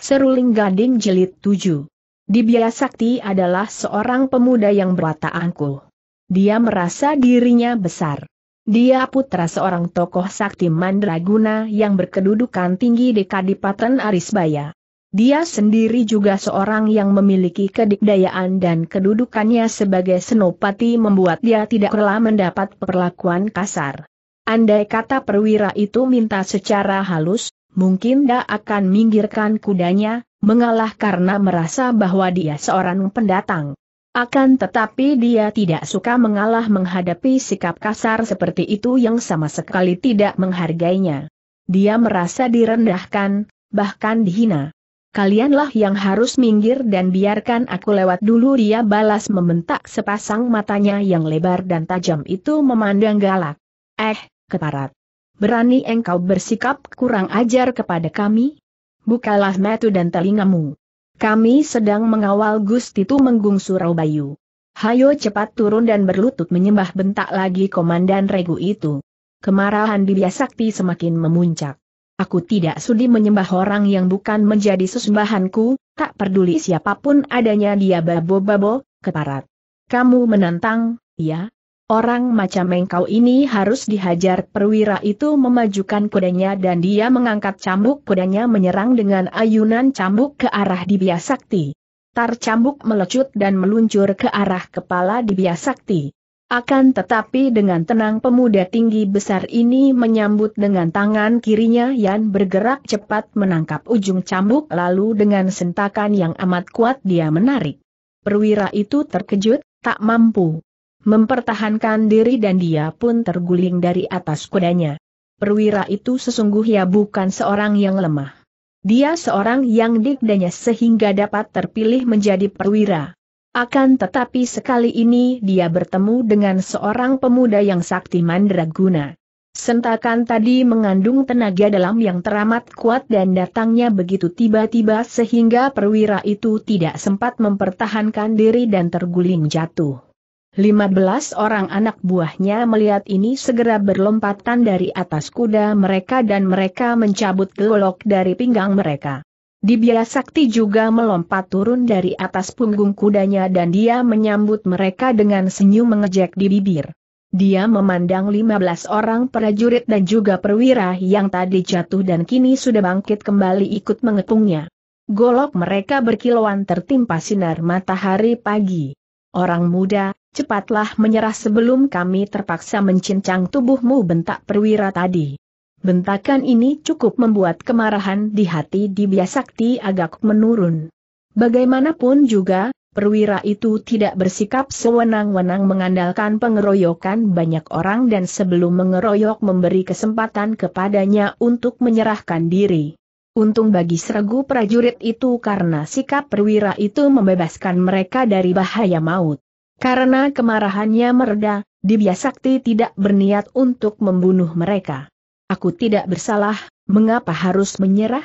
Seruling Gading Jelit 7. Dibia Sakti adalah seorang pemuda yang berwatak angkul. Dia merasa dirinya besar. Dia putra seorang tokoh sakti mandraguna yang berkedudukan tinggi di Kadipaten Arisbaya. Dia sendiri juga seorang yang memiliki kedikdayaan dan kedudukannya sebagai senopati membuat dia tidak rela mendapat perlakuan kasar. Andai kata perwira itu minta secara halus, mungkin dia akan minggirkan kudanya, mengalah karena merasa bahwa dia seorang pendatang. Akan tetapi dia tidak suka mengalah menghadapi sikap kasar seperti itu yang sama sekali tidak menghargainya. Dia merasa direndahkan, bahkan dihina. Kalianlah yang harus minggir dan biarkan aku lewat dulu dia balas membentak sepasang matanya yang lebar dan tajam itu memandang galak. Eh, keparat berani engkau bersikap kurang ajar kepada kami? Bukalah metu dan telingamu. Kami sedang mengawal Gusti Tumenggung Surabayu. Hayo cepat turun dan berlutut menyembah bentak lagi komandan regu itu. Kemarahan di Biasakti semakin memuncak. Aku tidak sudi menyembah orang yang bukan menjadi sesembahanku, tak peduli siapapun adanya dia babo-babo, keparat. Kamu menantang, ya? Orang macam engkau ini harus dihajar perwira itu memajukan kudanya dan dia mengangkat cambuk kudanya menyerang dengan ayunan cambuk ke arah Dibya Sakti. Tar cambuk melecut dan meluncur ke arah kepala Dibya Sakti. Akan tetapi dengan tenang pemuda tinggi besar ini menyambut dengan tangan kirinya yang bergerak cepat menangkap ujung cambuk lalu dengan sentakan yang amat kuat dia menarik. Perwira itu terkejut, tak mampu mempertahankan diri dan dia pun terguling dari atas kudanya. Perwira itu sesungguhnya bukan seorang yang lemah. Dia seorang yang digdanya sehingga dapat terpilih menjadi perwira. Akan tetapi sekali ini dia bertemu dengan seorang pemuda yang sakti mandraguna. Sentakan tadi mengandung tenaga dalam yang teramat kuat dan datangnya begitu tiba-tiba sehingga perwira itu tidak sempat mempertahankan diri dan terguling jatuh. 15 orang anak buahnya melihat ini segera berlompatan dari atas kuda mereka dan mereka mencabut golok dari pinggang mereka. Dibia Sakti juga melompat turun dari atas punggung kudanya dan dia menyambut mereka dengan senyum mengejek di bibir. Dia memandang 15 orang prajurit dan juga perwira yang tadi jatuh dan kini sudah bangkit kembali ikut mengepungnya. Golok mereka berkilauan tertimpa sinar matahari pagi. Orang muda, cepatlah menyerah sebelum kami terpaksa mencincang tubuhmu bentak perwira tadi. Bentakan ini cukup membuat kemarahan di hati Dibiasakti agak menurun. Bagaimanapun juga, perwira itu tidak bersikap sewenang-wenang mengandalkan pengeroyokan banyak orang dan sebelum mengeroyok memberi kesempatan kepadanya untuk menyerahkan diri. Untung bagi seregu prajurit itu karena sikap perwira itu membebaskan mereka dari bahaya maut. Karena kemarahannya mereda, Dibya Sakti tidak berniat untuk membunuh mereka. Aku tidak bersalah, mengapa harus menyerah?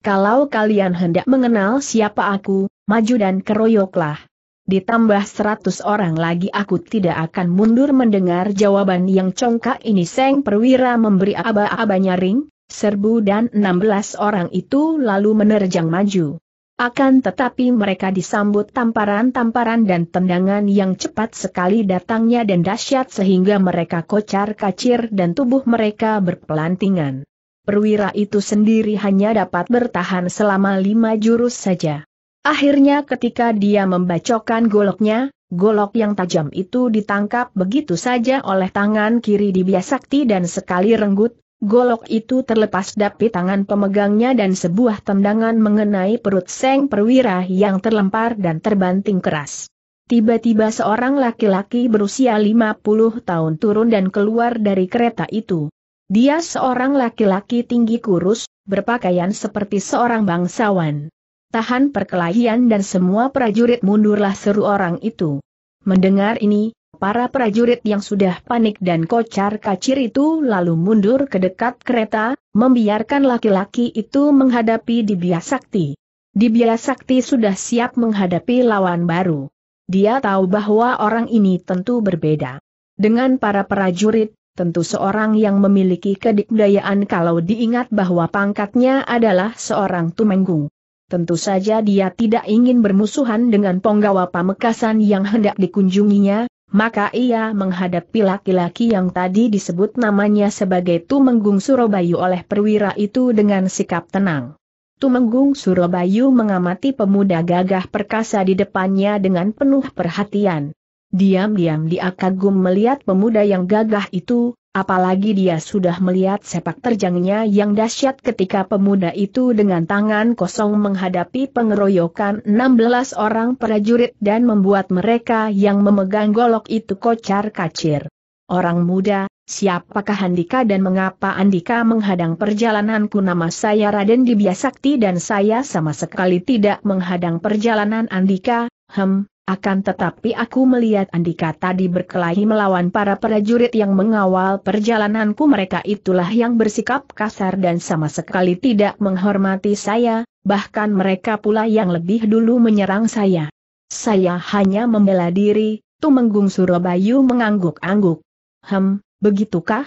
Kalau kalian hendak mengenal siapa aku, maju dan keroyoklah. Ditambah seratus orang lagi aku tidak akan mundur mendengar jawaban yang congkak ini Seng Perwira memberi aba-aba nyaring, serbu dan enam belas orang itu lalu menerjang maju. Akan tetapi mereka disambut tamparan-tamparan dan tendangan yang cepat sekali datangnya dan dahsyat sehingga mereka kocar kacir dan tubuh mereka berpelantingan. Perwira itu sendiri hanya dapat bertahan selama lima jurus saja. Akhirnya ketika dia membacokan goloknya, golok yang tajam itu ditangkap begitu saja oleh tangan kiri di Biasakti dan sekali renggut, Golok itu terlepas dari tangan pemegangnya dan sebuah tendangan mengenai perut Seng Perwira yang terlempar dan terbanting keras. Tiba-tiba seorang laki-laki berusia 50 tahun turun dan keluar dari kereta itu. Dia seorang laki-laki tinggi kurus, berpakaian seperti seorang bangsawan. Tahan perkelahian dan semua prajurit mundurlah seru orang itu. Mendengar ini, Para prajurit yang sudah panik dan kocar kacir itu lalu mundur ke dekat kereta, membiarkan laki-laki itu menghadapi Dibya Sakti. Dibya Sakti sudah siap menghadapi lawan baru. Dia tahu bahwa orang ini tentu berbeda. Dengan para prajurit, tentu seorang yang memiliki kedikdayaan kalau diingat bahwa pangkatnya adalah seorang tumenggung. Tentu saja dia tidak ingin bermusuhan dengan penggawa Pamekasan yang hendak dikunjunginya, maka ia menghadapi laki-laki yang tadi disebut namanya sebagai Tumenggung Surabayu oleh perwira itu dengan sikap tenang. Tumenggung Surabayu mengamati pemuda gagah perkasa di depannya dengan penuh perhatian. Diam-diam dia kagum melihat pemuda yang gagah itu, Apalagi dia sudah melihat sepak terjangnya yang dahsyat ketika pemuda itu dengan tangan kosong menghadapi pengeroyokan 16 orang prajurit dan membuat mereka yang memegang golok itu kocar kacir. Orang muda, siapakah Andika dan mengapa Andika menghadang perjalananku nama saya Raden Dibiasakti dan saya sama sekali tidak menghadang perjalanan Andika, hem, akan tetapi aku melihat Andika tadi berkelahi melawan para prajurit yang mengawal perjalananku mereka itulah yang bersikap kasar dan sama sekali tidak menghormati saya, bahkan mereka pula yang lebih dulu menyerang saya. Saya hanya membela diri, Tumenggung Surabayu mengangguk-angguk. Hem, begitukah?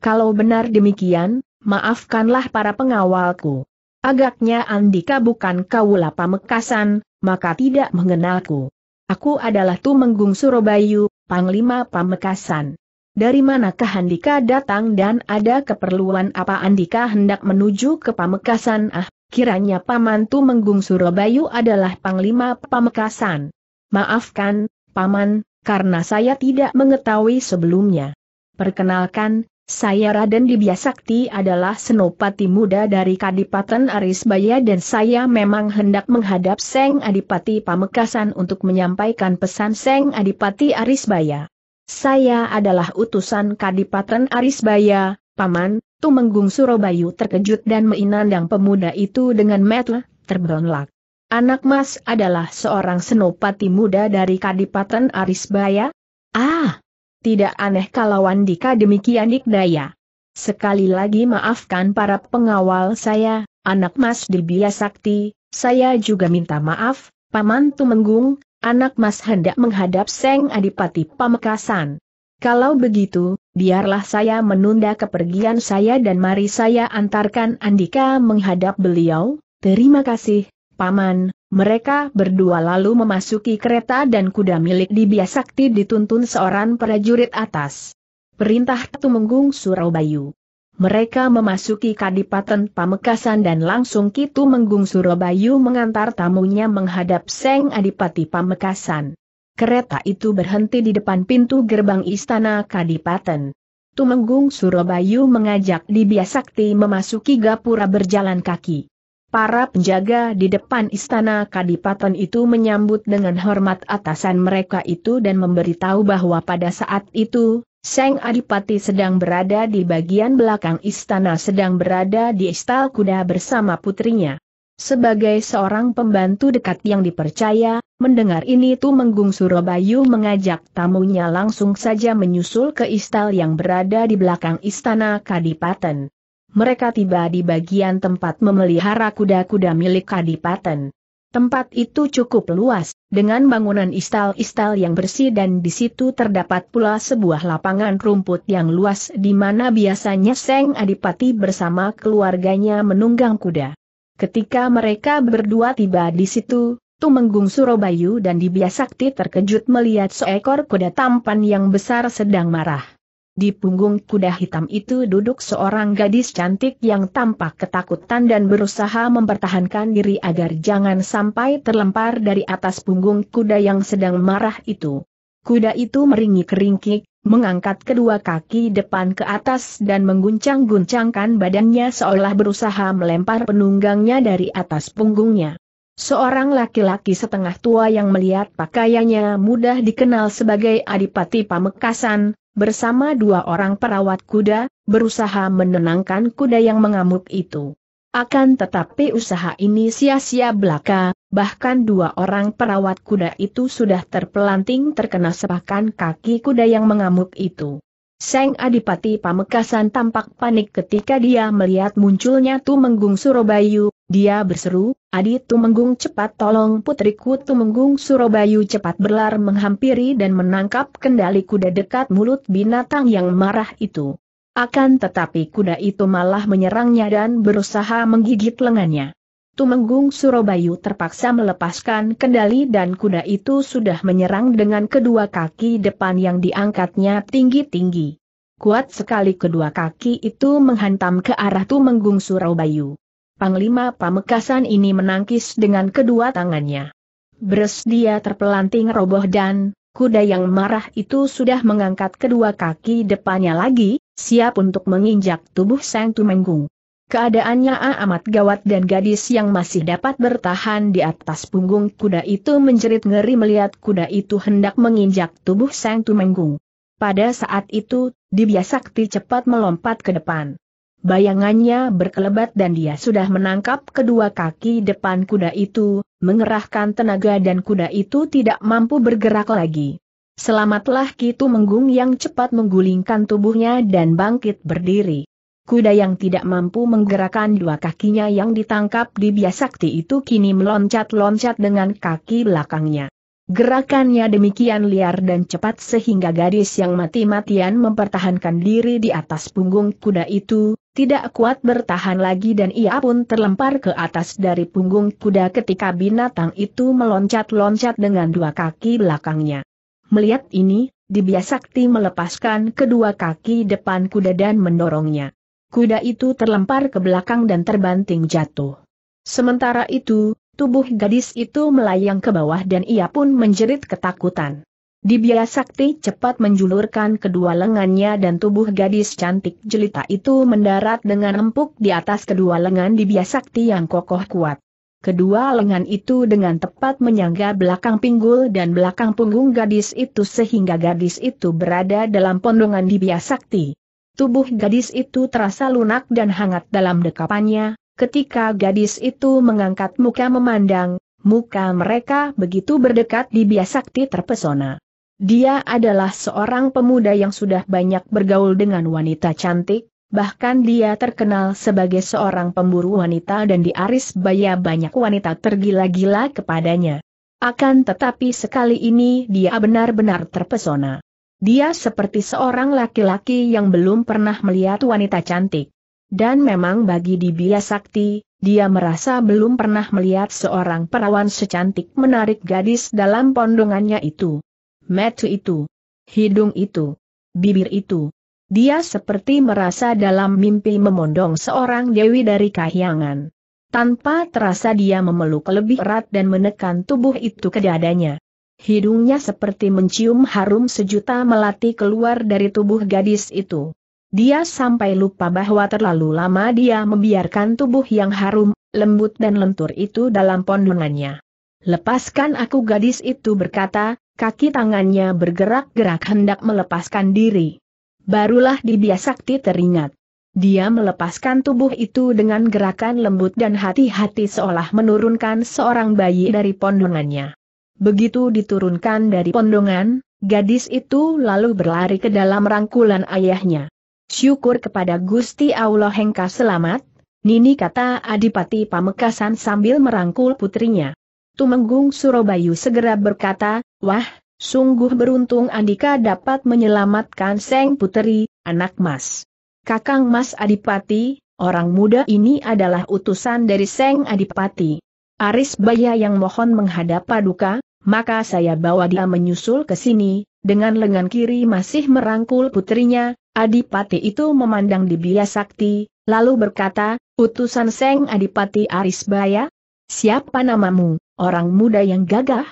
Kalau benar demikian, maafkanlah para pengawalku. Agaknya Andika bukan kaula pamekasan, maka tidak mengenalku. Aku adalah Tumenggung Surabayu, Panglima Pamekasan. Dari manakah Handika datang dan ada keperluan apa Andika hendak menuju ke Pamekasan? Ah, kiranya Paman Tumenggung Surabayu adalah Panglima Pamekasan. Maafkan, Paman, karena saya tidak mengetahui sebelumnya. Perkenalkan, saya Raden Dibiasakti adalah senopati muda dari Kadipaten Arisbaya dan saya memang hendak menghadap Seng Adipati Pamekasan untuk menyampaikan pesan Seng Adipati Arisbaya. Saya adalah utusan Kadipaten Arisbaya, Paman, Tumenggung Surobayu terkejut dan meinandang pemuda itu dengan metel, terbonlak. Anak Mas adalah seorang senopati muda dari Kadipaten Arisbaya? Ah, tidak aneh kalau Andika demikian dikdaya. Sekali lagi maafkan para pengawal saya, anak Mas Dibia Sakti, saya juga minta maaf, Paman Tumenggung, anak Mas hendak menghadap Seng Adipati Pamekasan. Kalau begitu, biarlah saya menunda kepergian saya dan mari saya antarkan Andika menghadap beliau, terima kasih, Paman, mereka berdua lalu memasuki kereta dan kuda milik Dibia Sakti dituntun seorang prajurit atas. Perintah Tumenggung Surabaya. Mereka memasuki Kadipaten Pamekasan dan langsung Kitu Menggung Surabaya mengantar tamunya menghadap Seng Adipati Pamekasan. Kereta itu berhenti di depan pintu gerbang Istana Kadipaten. Tumenggung Surabaya mengajak Dibia Sakti memasuki gapura berjalan kaki. Para penjaga di depan istana Kadipaten itu menyambut dengan hormat atasan mereka itu dan memberitahu bahwa pada saat itu, Seng Adipati sedang berada di bagian belakang istana sedang berada di istal kuda bersama putrinya. Sebagai seorang pembantu dekat yang dipercaya, mendengar ini Tumenggung Surabayu mengajak tamunya langsung saja menyusul ke istal yang berada di belakang istana Kadipaten mereka tiba di bagian tempat memelihara kuda-kuda milik Kadipaten. Tempat itu cukup luas, dengan bangunan istal-istal yang bersih dan di situ terdapat pula sebuah lapangan rumput yang luas di mana biasanya Seng Adipati bersama keluarganya menunggang kuda. Ketika mereka berdua tiba di situ, Tumenggung Surabayu dan Dibiasakti terkejut melihat seekor kuda tampan yang besar sedang marah. Di punggung kuda hitam itu duduk seorang gadis cantik yang tampak ketakutan dan berusaha mempertahankan diri agar jangan sampai terlempar dari atas punggung kuda yang sedang marah itu. Kuda itu meringi keringkik, mengangkat kedua kaki depan ke atas dan mengguncang-guncangkan badannya seolah berusaha melempar penunggangnya dari atas punggungnya. Seorang laki-laki setengah tua yang melihat pakaiannya mudah dikenal sebagai Adipati Pamekasan, bersama dua orang perawat kuda, berusaha menenangkan kuda yang mengamuk itu. Akan tetapi usaha ini sia-sia belaka, bahkan dua orang perawat kuda itu sudah terpelanting terkena sepakan kaki kuda yang mengamuk itu. Seng Adipati Pamekasan tampak panik ketika dia melihat munculnya Tumenggung Surabayu, dia berseru, Adi Tumenggung cepat tolong putriku Tumenggung Surabayu cepat berlar menghampiri dan menangkap kendali kuda dekat mulut binatang yang marah itu. Akan tetapi kuda itu malah menyerangnya dan berusaha menggigit lengannya. Tumenggung Surabaya terpaksa melepaskan kendali dan kuda itu sudah menyerang dengan kedua kaki depan yang diangkatnya tinggi-tinggi. Kuat sekali kedua kaki itu menghantam ke arah Tumenggung Surabaya. Panglima Pamekasan ini menangkis dengan kedua tangannya. Bres dia terpelanting roboh dan, kuda yang marah itu sudah mengangkat kedua kaki depannya lagi, siap untuk menginjak tubuh Sang Tumenggung. Keadaannya amat gawat dan gadis yang masih dapat bertahan di atas punggung kuda itu menjerit ngeri melihat kuda itu hendak menginjak tubuh sang tumenggung. Pada saat itu, Dibya Sakti cepat melompat ke depan. Bayangannya berkelebat dan dia sudah menangkap kedua kaki depan kuda itu, mengerahkan tenaga dan kuda itu tidak mampu bergerak lagi. Selamatlah Kitu Menggung yang cepat menggulingkan tubuhnya dan bangkit berdiri. Kuda yang tidak mampu menggerakkan dua kakinya yang ditangkap di biasakti itu kini meloncat-loncat dengan kaki belakangnya. Gerakannya demikian liar dan cepat sehingga gadis yang mati-matian mempertahankan diri di atas punggung kuda itu, tidak kuat bertahan lagi dan ia pun terlempar ke atas dari punggung kuda ketika binatang itu meloncat-loncat dengan dua kaki belakangnya. Melihat ini, Dibiasakti melepaskan kedua kaki depan kuda dan mendorongnya kuda itu terlempar ke belakang dan terbanting jatuh. Sementara itu, tubuh gadis itu melayang ke bawah dan ia pun menjerit ketakutan. Dibia Sakti cepat menjulurkan kedua lengannya dan tubuh gadis cantik jelita itu mendarat dengan empuk di atas kedua lengan Dibia Sakti yang kokoh kuat. Kedua lengan itu dengan tepat menyangga belakang pinggul dan belakang punggung gadis itu sehingga gadis itu berada dalam pondongan Dibia Sakti. Tubuh gadis itu terasa lunak dan hangat dalam dekapannya, ketika gadis itu mengangkat muka memandang, muka mereka begitu berdekat di biasakti terpesona. Dia adalah seorang pemuda yang sudah banyak bergaul dengan wanita cantik, Bahkan dia terkenal sebagai seorang pemburu wanita dan di Aris Baya banyak wanita tergila-gila kepadanya. Akan tetapi sekali ini dia benar-benar terpesona. Dia seperti seorang laki-laki yang belum pernah melihat wanita cantik. Dan memang bagi Dibia Sakti, dia merasa belum pernah melihat seorang perawan secantik menarik gadis dalam pondongannya itu. Metu itu. Hidung itu. Bibir itu. Dia seperti merasa dalam mimpi memondong seorang dewi dari kahyangan. Tanpa terasa dia memeluk lebih erat dan menekan tubuh itu ke dadanya. Hidungnya seperti mencium harum sejuta melati keluar dari tubuh gadis itu. Dia sampai lupa bahwa terlalu lama dia membiarkan tubuh yang harum, lembut dan lentur itu dalam pondongannya. Lepaskan aku gadis itu berkata, kaki tangannya bergerak-gerak hendak melepaskan diri. Barulah Dibia Sakti teringat. Dia melepaskan tubuh itu dengan gerakan lembut dan hati-hati seolah menurunkan seorang bayi dari pondongannya. Begitu diturunkan dari pondongan, gadis itu lalu berlari ke dalam rangkulan ayahnya. Syukur kepada Gusti Allah Hengka selamat, Nini kata Adipati Pamekasan sambil merangkul putrinya. Tumenggung Surabayu segera berkata, Wah, sungguh beruntung Andika dapat menyelamatkan Seng Puteri, anak mas. Kakang Mas Adipati, orang muda ini adalah utusan dari Seng Adipati. Aris Baya yang mohon menghadap paduka, maka saya bawa dia menyusul ke sini, dengan lengan kiri masih merangkul putrinya, Adipati itu memandang di Sakti, lalu berkata, utusan Seng Adipati Aris Baya? Siapa namamu, orang muda yang gagah?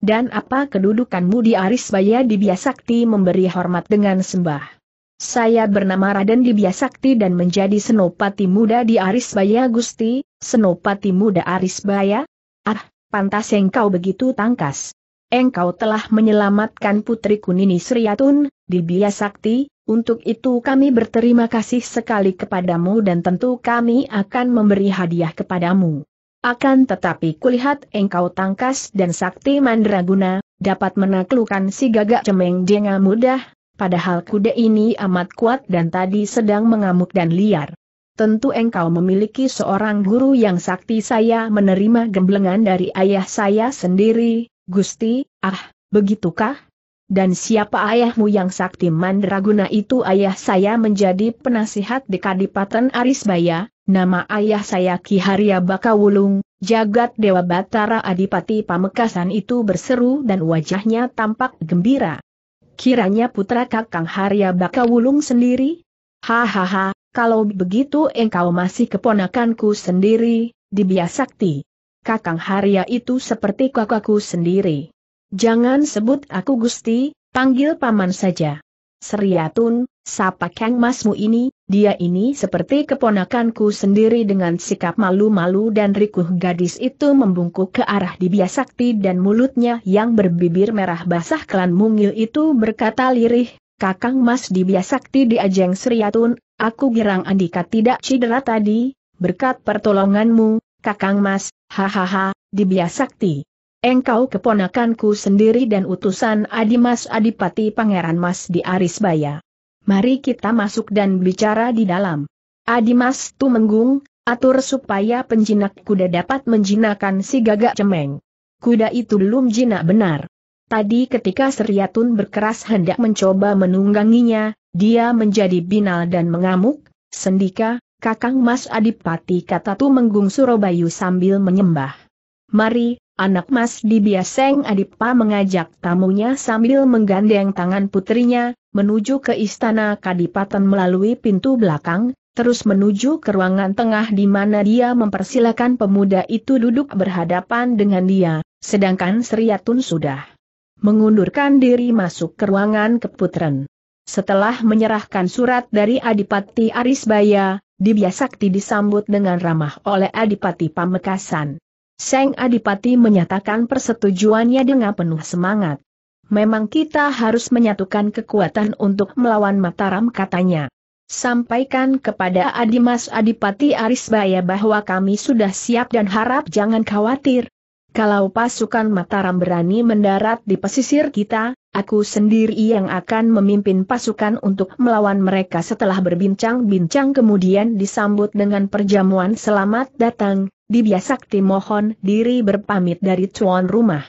Dan apa kedudukanmu di Aris Baya Bia Sakti memberi hormat dengan sembah? Saya bernama Raden Di Biasakti dan menjadi senopati muda di Aris Baya Gusti, Senopati muda Arisbaya? Ah, pantas engkau begitu tangkas. Engkau telah menyelamatkan putri Kunini Sriyatun, di biasakti. untuk itu kami berterima kasih sekali kepadamu dan tentu kami akan memberi hadiah kepadamu. Akan tetapi kulihat engkau tangkas dan sakti mandraguna, dapat menaklukkan si gagak cemeng jenga mudah, padahal kuda ini amat kuat dan tadi sedang mengamuk dan liar tentu engkau memiliki seorang guru yang sakti saya menerima gemblengan dari ayah saya sendiri, Gusti, ah, begitukah? Dan siapa ayahmu yang sakti mandraguna itu ayah saya menjadi penasihat di Kadipaten Arisbaya, nama ayah saya Ki Harya Bakawulung, jagat Dewa Batara Adipati Pamekasan itu berseru dan wajahnya tampak gembira. Kiranya putra kakang Harya Bakawulung sendiri? Hahaha, kalau begitu engkau masih keponakanku sendiri, dibiasakti. Sakti. Kakang Harya itu seperti kakakku sendiri. Jangan sebut aku Gusti, panggil paman saja. Seriatun, sapa Kang Masmu ini, dia ini seperti keponakanku sendiri dengan sikap malu-malu dan rikuh gadis itu membungkuk ke arah dibiasakti Sakti dan mulutnya yang berbibir merah basah klan mungil itu berkata lirih, Kakang Mas Dibiasakti Sakti di Ajeng Seriatun, aku girang Andika tidak cedera tadi, berkat pertolonganmu, Kakang Mas, hahaha, Dibiasakti. Engkau keponakanku sendiri dan utusan Adimas Adipati Pangeran Mas di Arisbaya. Mari kita masuk dan bicara di dalam. Adimas Tumenggung, atur supaya penjinak kuda dapat menjinakkan si gagak cemeng. Kuda itu belum jinak benar. Tadi ketika Seriatun berkeras hendak mencoba menungganginya, dia menjadi binal dan mengamuk, Sendika, Kakang Mas Adipati kata Tu Menggung Surabayu sambil menyembah. Mari, anak Mas Dibiaseng Adipa mengajak tamunya sambil menggandeng tangan putrinya, menuju ke istana Kadipaten melalui pintu belakang, terus menuju ke ruangan tengah di mana dia mempersilakan pemuda itu duduk berhadapan dengan dia, sedangkan Seriatun sudah mengundurkan diri masuk ke ruangan keputren. Setelah menyerahkan surat dari Adipati Arisbaya, Dibiasakti disambut dengan ramah oleh Adipati Pamekasan. Seng Adipati menyatakan persetujuannya dengan penuh semangat. Memang kita harus menyatukan kekuatan untuk melawan Mataram katanya. Sampaikan kepada Adimas Adipati Arisbaya bahwa kami sudah siap dan harap jangan khawatir, kalau pasukan Mataram berani mendarat di pesisir kita, aku sendiri yang akan memimpin pasukan untuk melawan mereka setelah berbincang-bincang kemudian disambut dengan perjamuan selamat datang, dibiasakti mohon diri berpamit dari tuan rumah.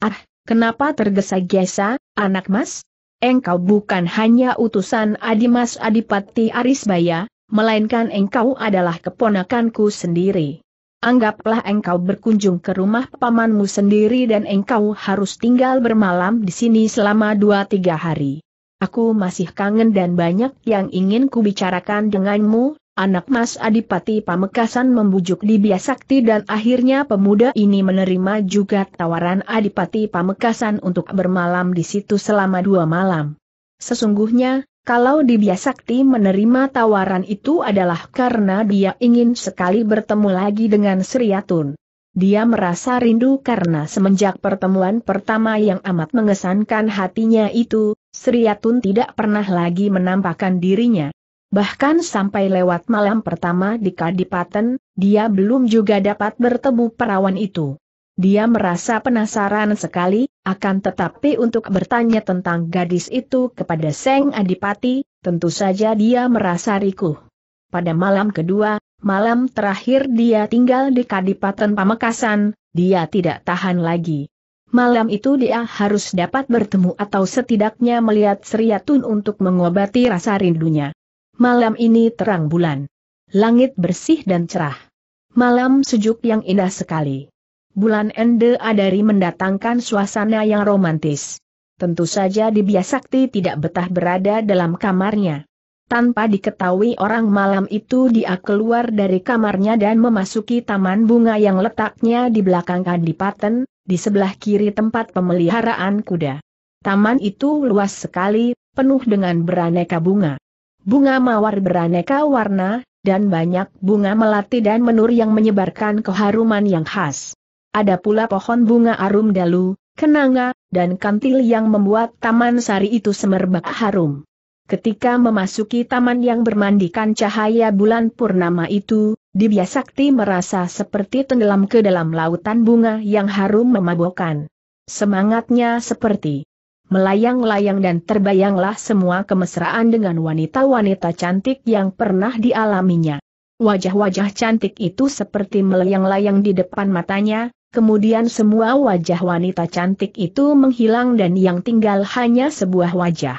Ah, kenapa tergesa-gesa, anak mas? Engkau bukan hanya utusan Adimas Adipati Arisbaya, melainkan engkau adalah keponakanku sendiri. Anggaplah engkau berkunjung ke rumah pamanmu sendiri dan engkau harus tinggal bermalam di sini selama dua tiga hari. Aku masih kangen dan banyak yang ingin kubicarakan denganmu, anak Mas Adipati Pamekasan membujuk di Sakti dan akhirnya pemuda ini menerima juga tawaran Adipati Pamekasan untuk bermalam di situ selama dua malam. Sesungguhnya, kalau Dibya Sakti menerima tawaran itu adalah karena dia ingin sekali bertemu lagi dengan Sriatun. Dia merasa rindu karena semenjak pertemuan pertama yang amat mengesankan hatinya itu, Sriatun tidak pernah lagi menampakkan dirinya. Bahkan sampai lewat malam pertama di Kadipaten, dia belum juga dapat bertemu perawan itu. Dia merasa penasaran sekali, akan tetapi untuk bertanya tentang gadis itu kepada Seng Adipati, tentu saja dia merasa rikuh. Pada malam kedua, malam terakhir dia tinggal di Kadipaten Pamekasan, dia tidak tahan lagi. Malam itu dia harus dapat bertemu atau setidaknya melihat Seriatun untuk mengobati rasa rindunya. Malam ini terang bulan. Langit bersih dan cerah. Malam sejuk yang indah sekali bulan Ende Adari mendatangkan suasana yang romantis. Tentu saja Dibya Sakti tidak betah berada dalam kamarnya. Tanpa diketahui orang malam itu dia keluar dari kamarnya dan memasuki taman bunga yang letaknya di belakang Kandipaten, di sebelah kiri tempat pemeliharaan kuda. Taman itu luas sekali, penuh dengan beraneka bunga. Bunga mawar beraneka warna, dan banyak bunga melati dan menur yang menyebarkan keharuman yang khas ada pula pohon bunga arum dalu, kenanga, dan kantil yang membuat taman sari itu semerbak harum. Ketika memasuki taman yang bermandikan cahaya bulan purnama itu, Dibya Sakti merasa seperti tenggelam ke dalam lautan bunga yang harum memabokkan. Semangatnya seperti melayang-layang dan terbayanglah semua kemesraan dengan wanita-wanita cantik yang pernah dialaminya. Wajah-wajah cantik itu seperti melayang-layang di depan matanya, kemudian semua wajah wanita cantik itu menghilang dan yang tinggal hanya sebuah wajah.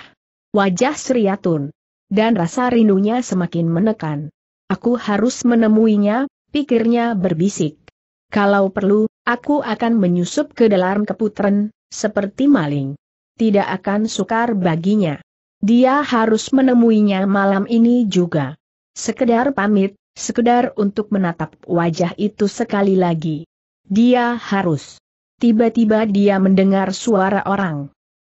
Wajah Sriatun. Dan rasa rindunya semakin menekan. Aku harus menemuinya, pikirnya berbisik. Kalau perlu, aku akan menyusup ke dalam keputren, seperti maling. Tidak akan sukar baginya. Dia harus menemuinya malam ini juga. Sekedar pamit, sekedar untuk menatap wajah itu sekali lagi. Dia harus. Tiba-tiba dia mendengar suara orang.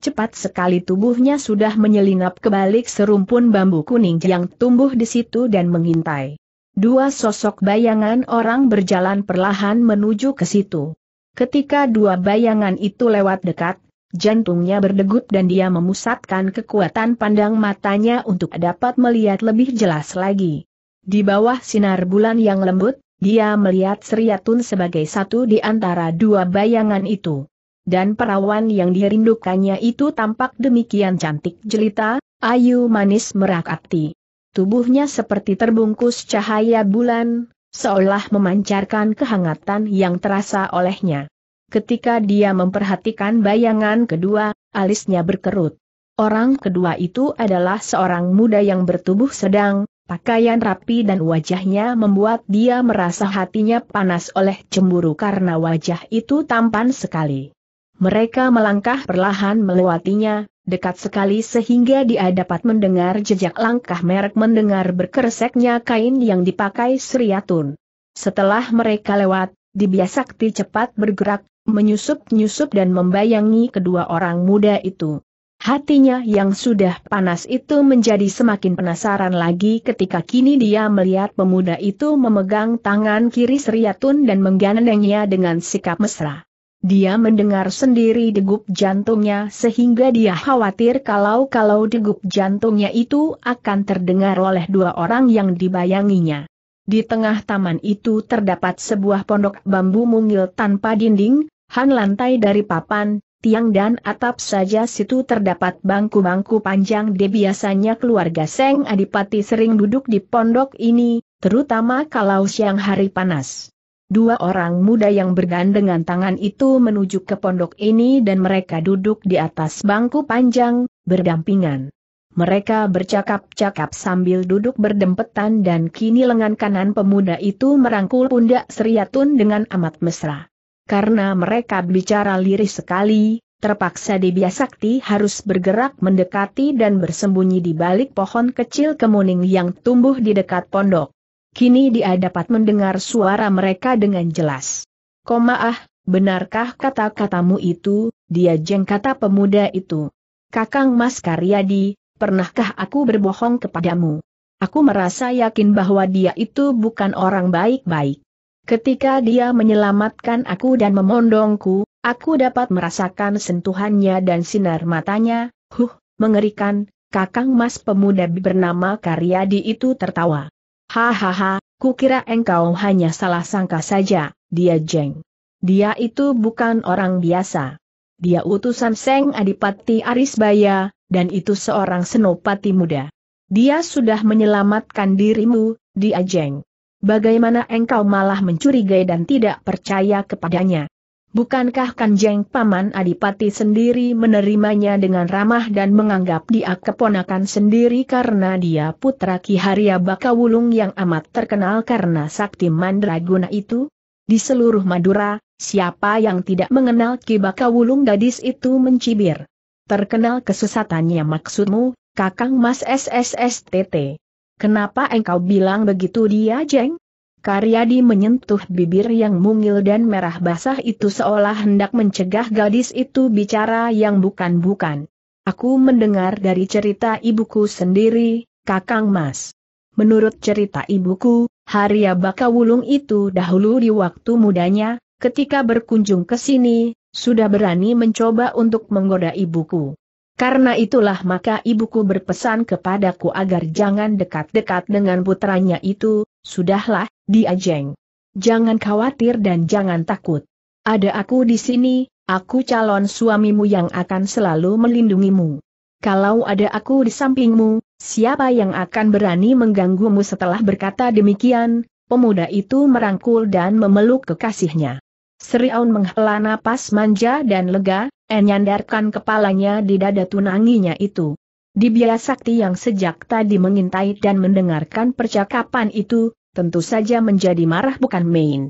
Cepat sekali tubuhnya sudah menyelinap ke balik serumpun bambu kuning yang tumbuh di situ dan mengintai. Dua sosok bayangan orang berjalan perlahan menuju ke situ. Ketika dua bayangan itu lewat dekat, jantungnya berdegup dan dia memusatkan kekuatan pandang matanya untuk dapat melihat lebih jelas lagi. Di bawah sinar bulan yang lembut, dia melihat Seriatun sebagai satu di antara dua bayangan itu. Dan perawan yang dirindukannya itu tampak demikian cantik jelita, ayu manis merakati. Tubuhnya seperti terbungkus cahaya bulan, seolah memancarkan kehangatan yang terasa olehnya. Ketika dia memperhatikan bayangan kedua, alisnya berkerut. Orang kedua itu adalah seorang muda yang bertubuh sedang, Pakaian rapi dan wajahnya membuat dia merasa hatinya panas oleh cemburu karena wajah itu tampan sekali. Mereka melangkah perlahan melewatinya, dekat sekali sehingga dia dapat mendengar jejak langkah merek mendengar berkerseknya kain yang dipakai Sriatun. Setelah mereka lewat, Dibiasakti cepat bergerak, menyusup-nyusup dan membayangi kedua orang muda itu. Hatinya yang sudah panas itu menjadi semakin penasaran lagi ketika kini dia melihat pemuda itu memegang tangan kiri Seriatun dan menggandengnya dengan sikap mesra. Dia mendengar sendiri degup jantungnya sehingga dia khawatir kalau-kalau degup jantungnya itu akan terdengar oleh dua orang yang dibayanginya. Di tengah taman itu terdapat sebuah pondok bambu mungil tanpa dinding, han lantai dari papan, tiang dan atap saja situ terdapat bangku-bangku panjang di biasanya keluarga Seng Adipati sering duduk di pondok ini, terutama kalau siang hari panas. Dua orang muda yang bergandengan tangan itu menuju ke pondok ini dan mereka duduk di atas bangku panjang, berdampingan. Mereka bercakap-cakap sambil duduk berdempetan dan kini lengan kanan pemuda itu merangkul pundak Seriatun dengan amat mesra karena mereka bicara lirih sekali, terpaksa Debia Sakti harus bergerak mendekati dan bersembunyi di balik pohon kecil kemuning yang tumbuh di dekat pondok. Kini dia dapat mendengar suara mereka dengan jelas. Koma ah, benarkah kata-katamu itu, dia jeng kata pemuda itu. Kakang Mas Karyadi, pernahkah aku berbohong kepadamu? Aku merasa yakin bahwa dia itu bukan orang baik-baik. Ketika dia menyelamatkan aku dan memondongku, aku dapat merasakan sentuhannya dan sinar matanya, huh, mengerikan, kakang mas pemuda bernama Karyadi itu tertawa. Hahaha, kukira engkau hanya salah sangka saja, dia jeng. Dia itu bukan orang biasa. Dia utusan Seng Adipati Arisbaya, dan itu seorang senopati muda. Dia sudah menyelamatkan dirimu, dia jeng. Bagaimana engkau malah mencurigai dan tidak percaya kepadanya? Bukankah Kanjeng Paman Adipati sendiri menerimanya dengan ramah dan menganggap dia keponakan sendiri karena dia putra Ki Haria Bakawulung yang amat terkenal karena sakti mandraguna itu? Di seluruh Madura, siapa yang tidak mengenal Ki Bakawulung gadis itu mencibir. Terkenal kesesatannya maksudmu, Kakang Mas SSSTT. Kenapa engkau bilang begitu dia jeng? Karyadi menyentuh bibir yang mungil dan merah basah itu seolah hendak mencegah gadis itu bicara yang bukan-bukan. Aku mendengar dari cerita ibuku sendiri, Kakang Mas. Menurut cerita ibuku, Haria Bakawulung itu dahulu di waktu mudanya, ketika berkunjung ke sini, sudah berani mencoba untuk menggoda ibuku. Karena itulah maka ibuku berpesan kepadaku agar jangan dekat-dekat dengan putranya itu, sudahlah, diajeng. Jangan khawatir dan jangan takut. Ada aku di sini, aku calon suamimu yang akan selalu melindungimu. Kalau ada aku di sampingmu, siapa yang akan berani mengganggumu setelah berkata demikian, pemuda itu merangkul dan memeluk kekasihnya. Sri Aun menghela napas manja dan lega, menyandarkan kepalanya di dada tunanginya itu. Dibia Sakti yang sejak tadi mengintai dan mendengarkan percakapan itu, tentu saja menjadi marah bukan main.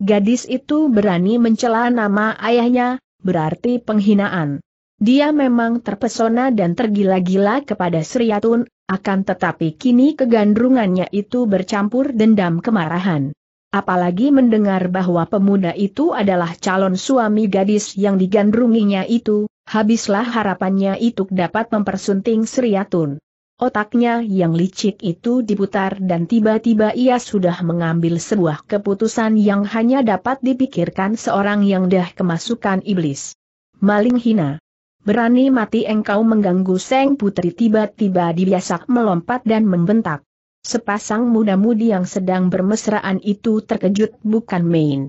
Gadis itu berani mencela nama ayahnya, berarti penghinaan. Dia memang terpesona dan tergila-gila kepada Sri Atun, akan tetapi kini kegandrungannya itu bercampur dendam kemarahan. Apalagi mendengar bahwa pemuda itu adalah calon suami gadis yang digandrunginya itu, habislah harapannya itu dapat mempersunting Seriatun. Otaknya yang licik itu diputar dan tiba-tiba ia sudah mengambil sebuah keputusan yang hanya dapat dipikirkan seorang yang dah kemasukan iblis. Maling hina. Berani mati engkau mengganggu Seng Putri tiba-tiba dibiasak melompat dan membentak. Sepasang muda-mudi yang sedang bermesraan itu terkejut bukan main.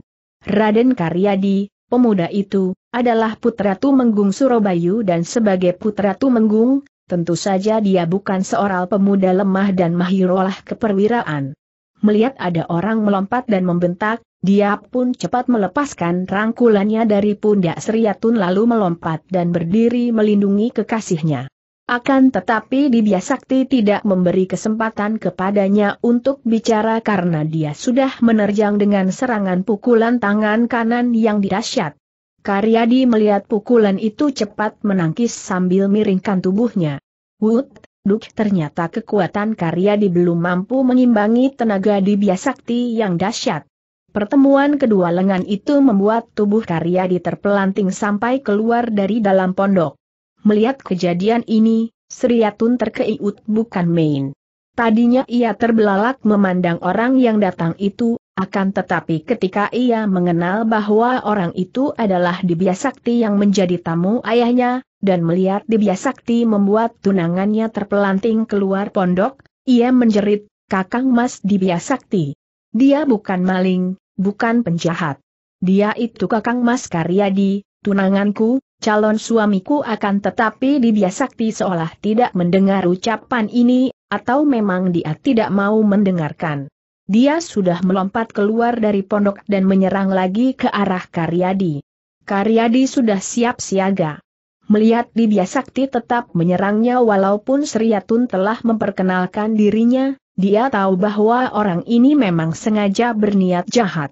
Raden Karyadi, pemuda itu, adalah putra Tumenggung Surabayu dan sebagai putra Tumenggung, tentu saja dia bukan seorang pemuda lemah dan mahirolah keperwiraan. Melihat ada orang melompat dan membentak, dia pun cepat melepaskan rangkulannya dari pundak Seriatun lalu melompat dan berdiri melindungi kekasihnya. Akan tetapi Dibya Sakti tidak memberi kesempatan kepadanya untuk bicara karena dia sudah menerjang dengan serangan pukulan tangan kanan yang dirasyat. Karyadi melihat pukulan itu cepat menangkis sambil miringkan tubuhnya. Wut, duk ternyata kekuatan Karyadi belum mampu mengimbangi tenaga Dibya Sakti yang dahsyat. Pertemuan kedua lengan itu membuat tubuh Karyadi terpelanting sampai keluar dari dalam pondok. Melihat kejadian ini, Seriatun terkeiut bukan main. Tadinya ia terbelalak memandang orang yang datang itu, akan tetapi ketika ia mengenal bahwa orang itu adalah Dibiasakti yang menjadi tamu ayahnya, dan melihat Dibiasakti membuat tunangannya terpelanting keluar pondok, ia menjerit, kakang mas Dibiasakti, Dia bukan maling, bukan penjahat. Dia itu kakang mas Karyadi, tunanganku, calon suamiku akan tetapi dibiasakti seolah tidak mendengar ucapan ini, atau memang dia tidak mau mendengarkan. Dia sudah melompat keluar dari pondok dan menyerang lagi ke arah Karyadi. Karyadi sudah siap siaga. Melihat Dibya Sakti tetap menyerangnya walaupun Seriatun telah memperkenalkan dirinya, dia tahu bahwa orang ini memang sengaja berniat jahat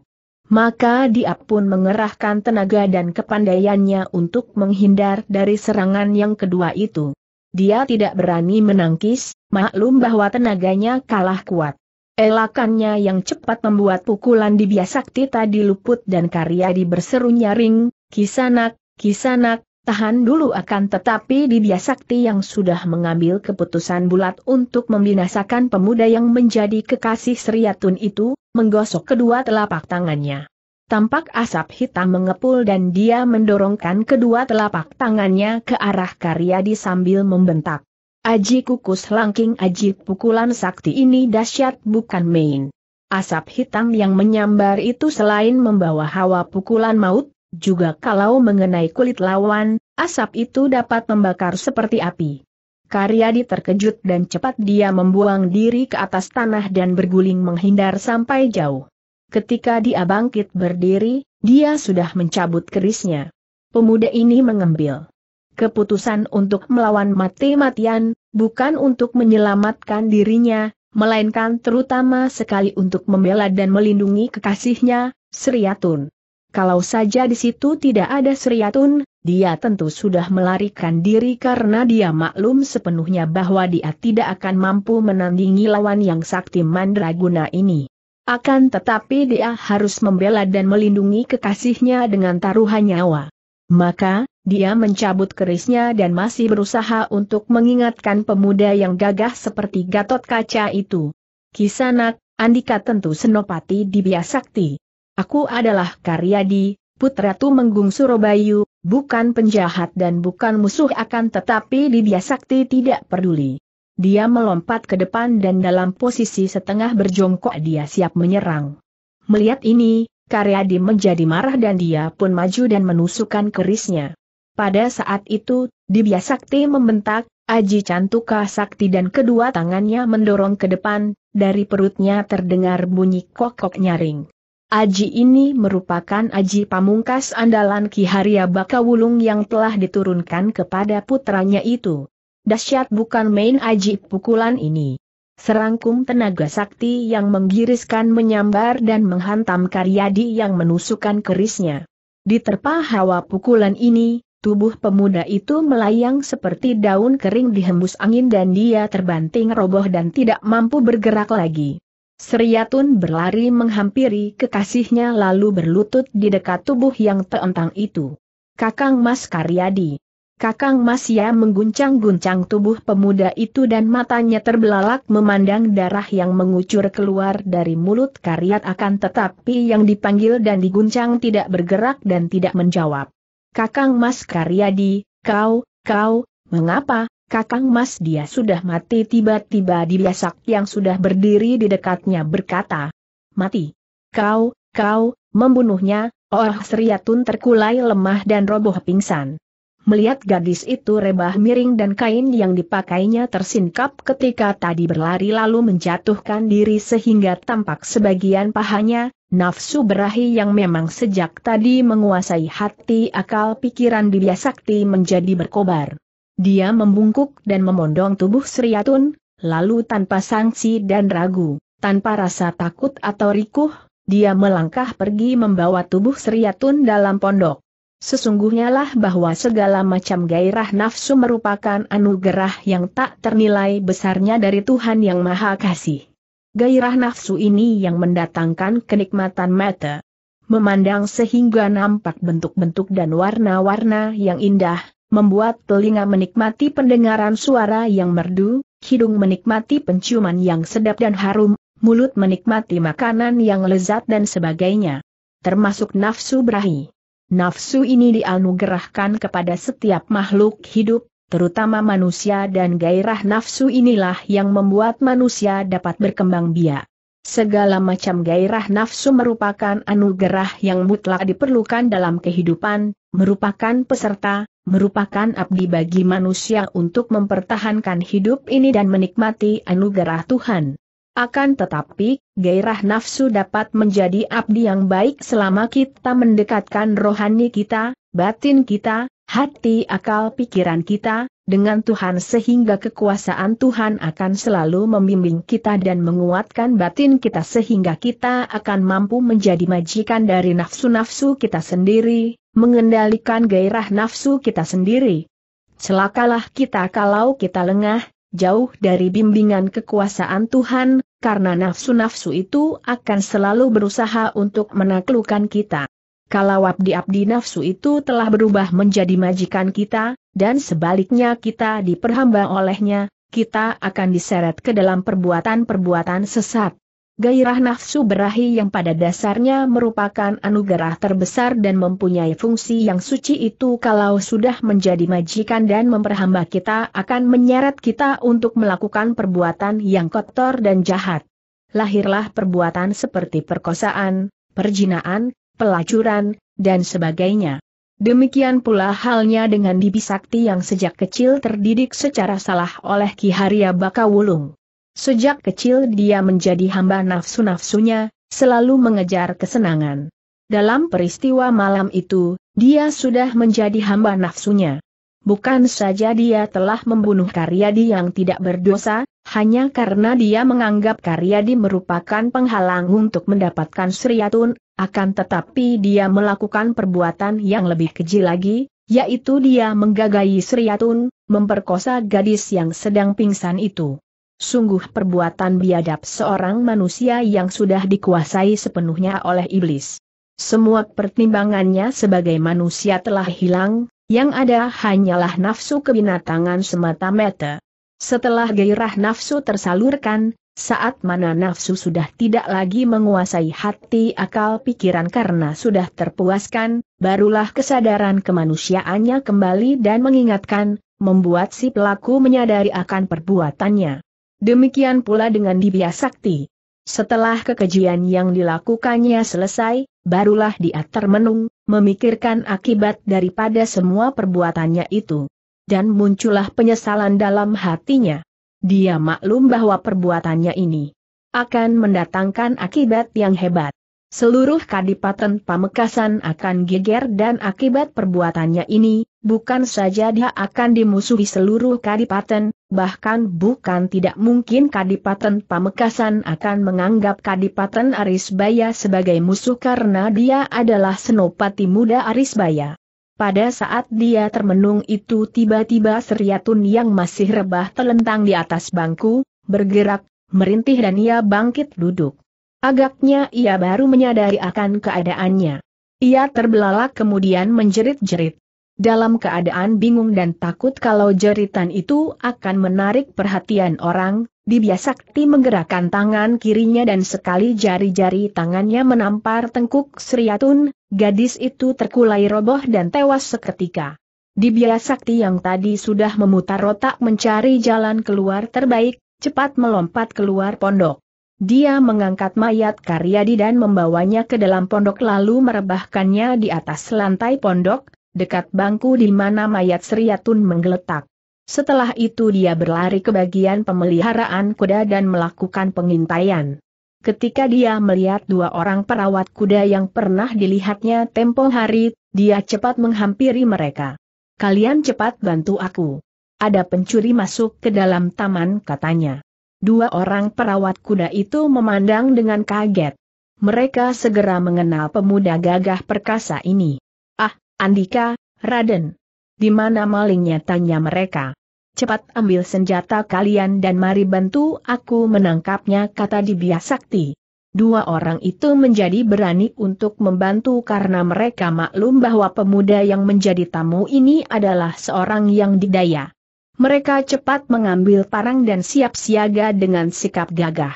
maka dia pun mengerahkan tenaga dan kepandaiannya untuk menghindar dari serangan yang kedua itu. Dia tidak berani menangkis, maklum bahwa tenaganya kalah kuat. Elakannya yang cepat membuat pukulan di Biasakti tadi luput dan di berseru nyaring, Kisanak, Kisanak, tahan dulu akan tetapi di Biasakti yang sudah mengambil keputusan bulat untuk membinasakan pemuda yang menjadi kekasih Seriatun itu, menggosok kedua telapak tangannya. Tampak asap hitam mengepul dan dia mendorongkan kedua telapak tangannya ke arah Karyadi sambil membentak. Aji kukus langking aji pukulan sakti ini dahsyat bukan main. Asap hitam yang menyambar itu selain membawa hawa pukulan maut, juga kalau mengenai kulit lawan, asap itu dapat membakar seperti api. Karyadi terkejut dan cepat dia membuang diri ke atas tanah dan berguling menghindar sampai jauh. Ketika dia bangkit berdiri, dia sudah mencabut kerisnya. Pemuda ini mengambil keputusan untuk melawan mati-matian, bukan untuk menyelamatkan dirinya, melainkan terutama sekali untuk membela dan melindungi kekasihnya, Sriatun. Kalau saja di situ tidak ada Sriatun, dia tentu sudah melarikan diri karena dia maklum sepenuhnya bahwa dia tidak akan mampu menandingi lawan yang sakti mandraguna ini. Akan tetapi dia harus membela dan melindungi kekasihnya dengan taruhan nyawa. Maka, dia mencabut kerisnya dan masih berusaha untuk mengingatkan pemuda yang gagah seperti Gatot Kaca itu. Kisanak, Andika tentu senopati di Biasakti. Aku adalah Karyadi, putra Tumenggung Surabayu, bukan penjahat dan bukan musuh akan tetapi Lidia Sakti tidak peduli. Dia melompat ke depan dan dalam posisi setengah berjongkok dia siap menyerang. Melihat ini, Karyadi menjadi marah dan dia pun maju dan menusukkan kerisnya. Pada saat itu, Dibya Sakti membentak, Aji Cantuka Sakti dan kedua tangannya mendorong ke depan, dari perutnya terdengar bunyi kokok nyaring. Aji ini merupakan aji pamungkas andalan Ki Haria Bakawulung yang telah diturunkan kepada putranya itu. Dasyat bukan main aji pukulan ini. Serangkum tenaga sakti yang menggiriskan menyambar dan menghantam karyadi yang menusukkan kerisnya. Diterpa hawa pukulan ini, tubuh pemuda itu melayang seperti daun kering dihembus angin dan dia terbanting roboh dan tidak mampu bergerak lagi. Seriatun berlari menghampiri kekasihnya lalu berlutut di dekat tubuh yang terentang itu. Kakang Mas Karyadi. Kakang Mas Ya mengguncang-guncang tubuh pemuda itu dan matanya terbelalak memandang darah yang mengucur keluar dari mulut Karyat akan tetapi yang dipanggil dan diguncang tidak bergerak dan tidak menjawab. Kakang Mas Karyadi, kau, kau, mengapa, Kakang Mas dia sudah mati tiba-tiba di biasak yang sudah berdiri di dekatnya berkata. Mati. Kau, kau, membunuhnya, oh Seriatun terkulai lemah dan roboh pingsan. Melihat gadis itu rebah miring dan kain yang dipakainya tersingkap ketika tadi berlari lalu menjatuhkan diri sehingga tampak sebagian pahanya, Nafsu berahi yang memang sejak tadi menguasai hati akal pikiran di biasakti menjadi berkobar. Dia membungkuk dan memondong tubuh Sriatun, lalu tanpa sanksi dan ragu, tanpa rasa takut atau rikuh, dia melangkah pergi membawa tubuh Sriatun dalam pondok. Sesungguhnya lah bahwa segala macam gairah nafsu merupakan anugerah yang tak ternilai besarnya dari Tuhan Yang Maha Kasih. Gairah nafsu ini yang mendatangkan kenikmatan mata. Memandang sehingga nampak bentuk-bentuk dan warna-warna yang indah, membuat telinga menikmati pendengaran suara yang merdu, hidung menikmati penciuman yang sedap dan harum, mulut menikmati makanan yang lezat dan sebagainya. Termasuk nafsu berahi. Nafsu ini dianugerahkan kepada setiap makhluk hidup, terutama manusia dan gairah nafsu inilah yang membuat manusia dapat berkembang biak. Segala macam gairah nafsu merupakan anugerah yang mutlak diperlukan dalam kehidupan, merupakan peserta, merupakan abdi bagi manusia untuk mempertahankan hidup ini dan menikmati anugerah Tuhan. Akan tetapi, gairah nafsu dapat menjadi abdi yang baik selama kita mendekatkan rohani kita, batin kita, hati akal pikiran kita, dengan Tuhan sehingga kekuasaan Tuhan akan selalu membimbing kita dan menguatkan batin kita sehingga kita akan mampu menjadi majikan dari nafsu-nafsu kita sendiri, mengendalikan gairah nafsu kita sendiri. Celakalah kita kalau kita lengah, jauh dari bimbingan kekuasaan Tuhan, karena nafsu-nafsu itu akan selalu berusaha untuk menaklukkan kita kalau abdi-abdi nafsu itu telah berubah menjadi majikan kita, dan sebaliknya kita diperhamba olehnya, kita akan diseret ke dalam perbuatan-perbuatan sesat. Gairah nafsu berahi yang pada dasarnya merupakan anugerah terbesar dan mempunyai fungsi yang suci itu kalau sudah menjadi majikan dan memperhamba kita akan menyeret kita untuk melakukan perbuatan yang kotor dan jahat. Lahirlah perbuatan seperti perkosaan, perjinaan, pelacuran, dan sebagainya. Demikian pula halnya dengan Dibi Sakti yang sejak kecil terdidik secara salah oleh Ki Haria Bakawulung. Sejak kecil dia menjadi hamba nafsu-nafsunya, selalu mengejar kesenangan. Dalam peristiwa malam itu, dia sudah menjadi hamba nafsunya. Bukan saja dia telah membunuh Karyadi yang tidak berdosa, hanya karena dia menganggap Karyadi merupakan penghalang untuk mendapatkan Sriyatun, akan tetapi dia melakukan perbuatan yang lebih keji lagi, yaitu dia menggagahi Sriyatun, memperkosa gadis yang sedang pingsan itu. Sungguh perbuatan biadab seorang manusia yang sudah dikuasai sepenuhnya oleh iblis. Semua pertimbangannya sebagai manusia telah hilang, yang ada hanyalah nafsu kebinatangan semata-mata. Setelah gairah nafsu tersalurkan, saat mana nafsu sudah tidak lagi menguasai hati akal pikiran karena sudah terpuaskan, barulah kesadaran kemanusiaannya kembali dan mengingatkan, membuat si pelaku menyadari akan perbuatannya. Demikian pula dengan Dibya Sakti. Setelah kekejian yang dilakukannya selesai, barulah dia termenung, memikirkan akibat daripada semua perbuatannya itu dan muncullah penyesalan dalam hatinya. Dia maklum bahwa perbuatannya ini akan mendatangkan akibat yang hebat. Seluruh Kadipaten Pamekasan akan geger dan akibat perbuatannya ini, bukan saja dia akan dimusuhi seluruh Kadipaten, bahkan bukan tidak mungkin Kadipaten Pamekasan akan menganggap Kadipaten Arisbaya sebagai musuh karena dia adalah senopati muda Arisbaya. Pada saat dia termenung itu tiba-tiba Seriatun yang masih rebah telentang di atas bangku, bergerak, merintih dan ia bangkit duduk. Agaknya ia baru menyadari akan keadaannya. Ia terbelalak kemudian menjerit-jerit. Dalam keadaan bingung dan takut kalau jeritan itu akan menarik perhatian orang, Dibya Sakti menggerakkan tangan kirinya dan sekali jari-jari tangannya menampar tengkuk Sriatun, gadis itu terkulai roboh dan tewas seketika. Dibia Sakti yang tadi sudah memutar otak mencari jalan keluar terbaik, cepat melompat keluar pondok. Dia mengangkat mayat Karyadi dan membawanya ke dalam pondok lalu merebahkannya di atas lantai pondok, dekat bangku di mana mayat Sriatun menggeletak. Setelah itu dia berlari ke bagian pemeliharaan kuda dan melakukan pengintaian. Ketika dia melihat dua orang perawat kuda yang pernah dilihatnya tempo hari, dia cepat menghampiri mereka. Kalian cepat bantu aku. Ada pencuri masuk ke dalam taman katanya. Dua orang perawat kuda itu memandang dengan kaget. Mereka segera mengenal pemuda gagah perkasa ini. Ah, Andika, Raden. Di mana malingnya tanya mereka cepat ambil senjata kalian dan mari bantu aku menangkapnya kata Dibia Sakti. Dua orang itu menjadi berani untuk membantu karena mereka maklum bahwa pemuda yang menjadi tamu ini adalah seorang yang didaya. Mereka cepat mengambil parang dan siap siaga dengan sikap gagah.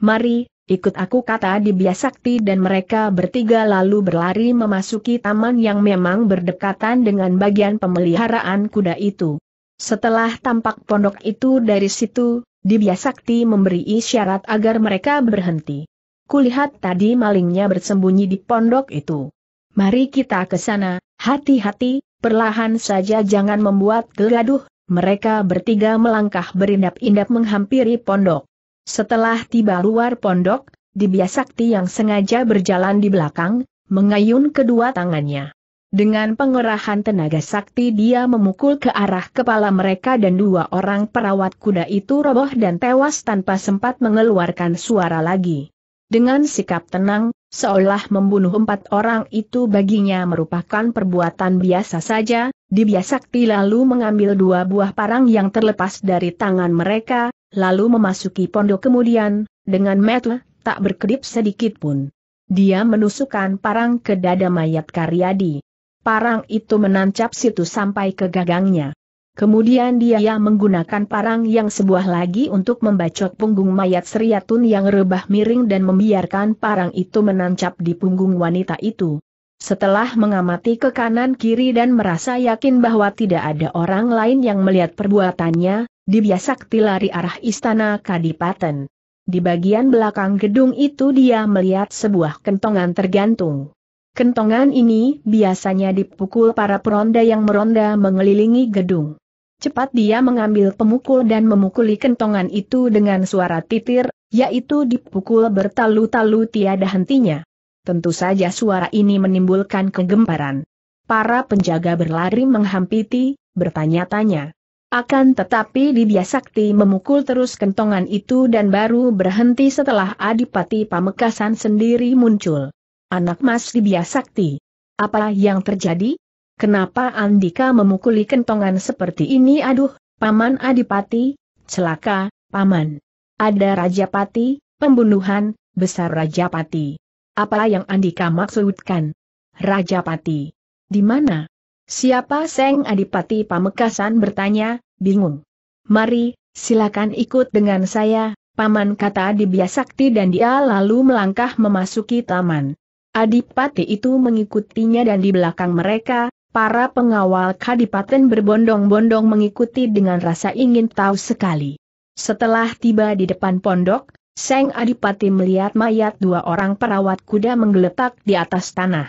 Mari, ikut aku kata Dibia Sakti dan mereka bertiga lalu berlari memasuki taman yang memang berdekatan dengan bagian pemeliharaan kuda itu. Setelah tampak pondok itu dari situ, Dibya Sakti memberi isyarat agar mereka berhenti. Kulihat tadi malingnya bersembunyi di pondok itu. Mari kita ke sana, hati-hati, perlahan saja jangan membuat geladuh. Mereka bertiga melangkah berindap-indap menghampiri pondok. Setelah tiba luar pondok, Dibya Sakti yang sengaja berjalan di belakang, mengayun kedua tangannya. Dengan pengerahan tenaga sakti dia memukul ke arah kepala mereka dan dua orang perawat kuda itu roboh dan tewas tanpa sempat mengeluarkan suara lagi. Dengan sikap tenang, seolah membunuh empat orang itu baginya merupakan perbuatan biasa saja, Dibia Sakti lalu mengambil dua buah parang yang terlepas dari tangan mereka, lalu memasuki pondok kemudian, dengan metel, tak berkedip sedikit pun. Dia menusukkan parang ke dada mayat Karyadi. Parang itu menancap situ sampai ke gagangnya. Kemudian dia menggunakan parang yang sebuah lagi untuk membacok punggung mayat Seriatun yang rebah miring dan membiarkan parang itu menancap di punggung wanita itu. Setelah mengamati ke kanan kiri dan merasa yakin bahwa tidak ada orang lain yang melihat perbuatannya, dibiasakti lari arah istana Kadipaten. Di bagian belakang gedung itu dia melihat sebuah kentongan tergantung. Kentongan ini biasanya dipukul para peronda yang meronda mengelilingi gedung. Cepat dia mengambil pemukul dan memukuli kentongan itu dengan suara titir, yaitu dipukul bertalu-talu tiada hentinya. Tentu saja suara ini menimbulkan kegemparan. Para penjaga berlari menghampiti, bertanya-tanya. Akan tetapi Dibya Sakti memukul terus kentongan itu dan baru berhenti setelah Adipati Pamekasan sendiri muncul. Anak Mas Libya Sakti. Apa yang terjadi? Kenapa Andika memukuli kentongan seperti ini? Aduh, Paman Adipati, celaka, Paman. Ada Raja Pati, pembunuhan, besar Raja Pati. Apa yang Andika maksudkan? Raja Pati. Di mana? Siapa Seng Adipati Pamekasan bertanya, bingung. Mari, silakan ikut dengan saya, Paman kata di Sakti dan dia lalu melangkah memasuki taman. Adipati itu mengikutinya dan di belakang mereka, para pengawal kadipaten berbondong-bondong mengikuti dengan rasa ingin tahu sekali. Setelah tiba di depan pondok, Seng Adipati melihat mayat dua orang perawat kuda menggeletak di atas tanah.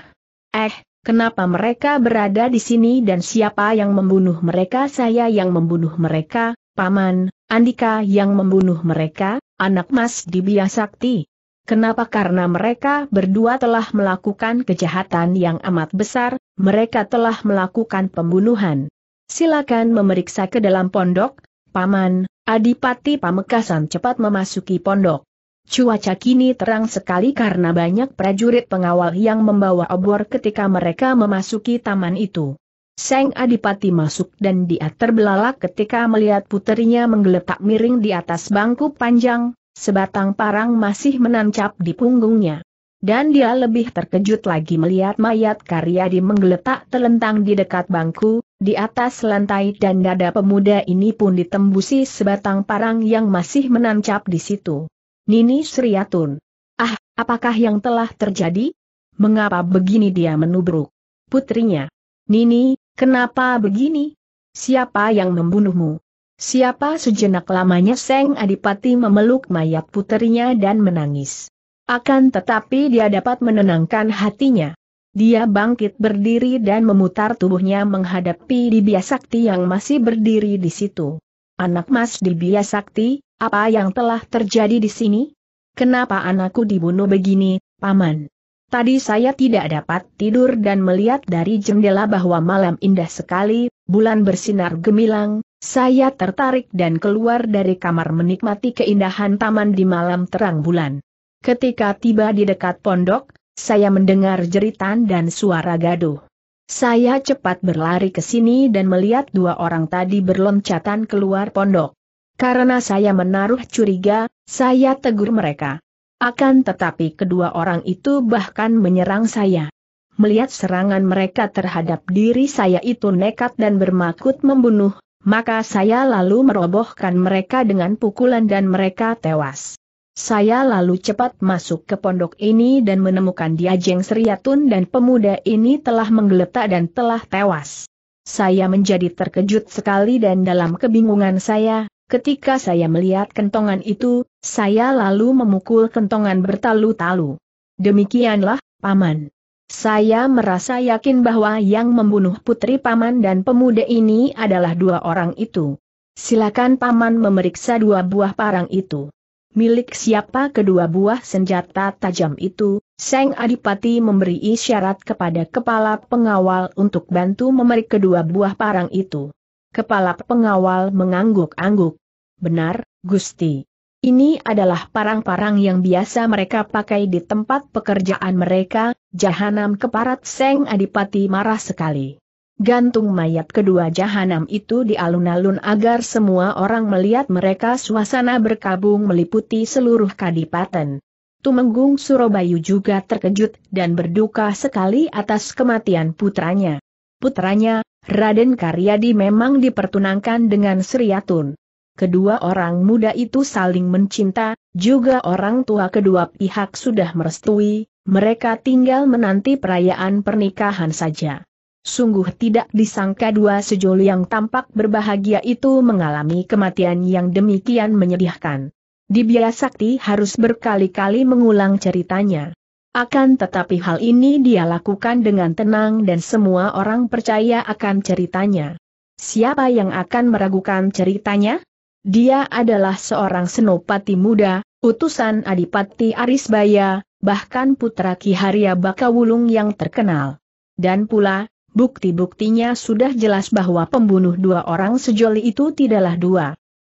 Eh, kenapa mereka berada di sini dan siapa yang membunuh mereka? Saya yang membunuh mereka, Paman, Andika yang membunuh mereka, anak mas Dibia Sakti. Kenapa? Karena mereka berdua telah melakukan kejahatan yang amat besar, mereka telah melakukan pembunuhan. Silakan memeriksa ke dalam pondok, Paman, Adipati Pamekasan cepat memasuki pondok. Cuaca kini terang sekali karena banyak prajurit pengawal yang membawa obor ketika mereka memasuki taman itu. Seng Adipati masuk dan dia terbelalak ketika melihat puterinya menggeletak miring di atas bangku panjang, Sebatang parang masih menancap di punggungnya. Dan dia lebih terkejut lagi melihat mayat Karyadi menggeletak telentang di dekat bangku, di atas lantai dan dada pemuda ini pun ditembusi sebatang parang yang masih menancap di situ. Nini Sriatun. Ah, apakah yang telah terjadi? Mengapa begini dia menubruk? Putrinya. Nini, kenapa begini? Siapa yang membunuhmu? Siapa sejenak lamanya Seng Adipati memeluk mayat puterinya dan menangis. Akan tetapi dia dapat menenangkan hatinya. Dia bangkit berdiri dan memutar tubuhnya menghadapi Dibia Sakti yang masih berdiri di situ. Anak mas Dibia Sakti, apa yang telah terjadi di sini? Kenapa anakku dibunuh begini, Paman? Tadi saya tidak dapat tidur dan melihat dari jendela bahwa malam indah sekali, bulan bersinar gemilang, saya tertarik dan keluar dari kamar menikmati keindahan taman di malam terang bulan. Ketika tiba di dekat pondok, saya mendengar jeritan dan suara gaduh. Saya cepat berlari ke sini dan melihat dua orang tadi berloncatan keluar pondok. Karena saya menaruh curiga, saya tegur mereka. Akan tetapi kedua orang itu bahkan menyerang saya. Melihat serangan mereka terhadap diri saya itu nekat dan bermakut membunuh, maka saya lalu merobohkan mereka dengan pukulan dan mereka tewas. Saya lalu cepat masuk ke pondok ini dan menemukan Diajeng Seriatun dan pemuda ini telah menggeletak dan telah tewas. Saya menjadi terkejut sekali dan dalam kebingungan saya, ketika saya melihat kentongan itu, saya lalu memukul kentongan bertalu-talu. Demikianlah, Paman. Saya merasa yakin bahwa yang membunuh putri paman dan pemuda ini adalah dua orang itu. Silakan paman memeriksa dua buah parang itu. Milik siapa kedua buah senjata tajam itu? Seng Adipati memberi isyarat kepada kepala pengawal untuk bantu memeriksa kedua buah parang itu. Kepala pengawal mengangguk-angguk. Benar, Gusti. Ini adalah parang-parang yang biasa mereka pakai di tempat pekerjaan mereka, jahanam keparat Seng Adipati marah sekali. Gantung mayat kedua jahanam itu di alun-alun agar semua orang melihat mereka suasana berkabung meliputi seluruh kadipaten. Tumenggung Surabaya juga terkejut dan berduka sekali atas kematian putranya. Putranya, Raden Karyadi memang dipertunangkan dengan Sriatun kedua orang muda itu saling mencinta, juga orang tua kedua pihak sudah merestui, mereka tinggal menanti perayaan pernikahan saja. Sungguh tidak disangka dua sejoli yang tampak berbahagia itu mengalami kematian yang demikian menyedihkan. Dibia Sakti harus berkali-kali mengulang ceritanya. Akan tetapi hal ini dia lakukan dengan tenang dan semua orang percaya akan ceritanya. Siapa yang akan meragukan ceritanya? Dia adalah seorang senopati muda, utusan Adipati Arisbaya, bahkan putra Ki Harya Bakawulung yang terkenal. Dan pula, bukti-buktinya sudah jelas bahwa pembunuh dua orang sejoli itu tidaklah dua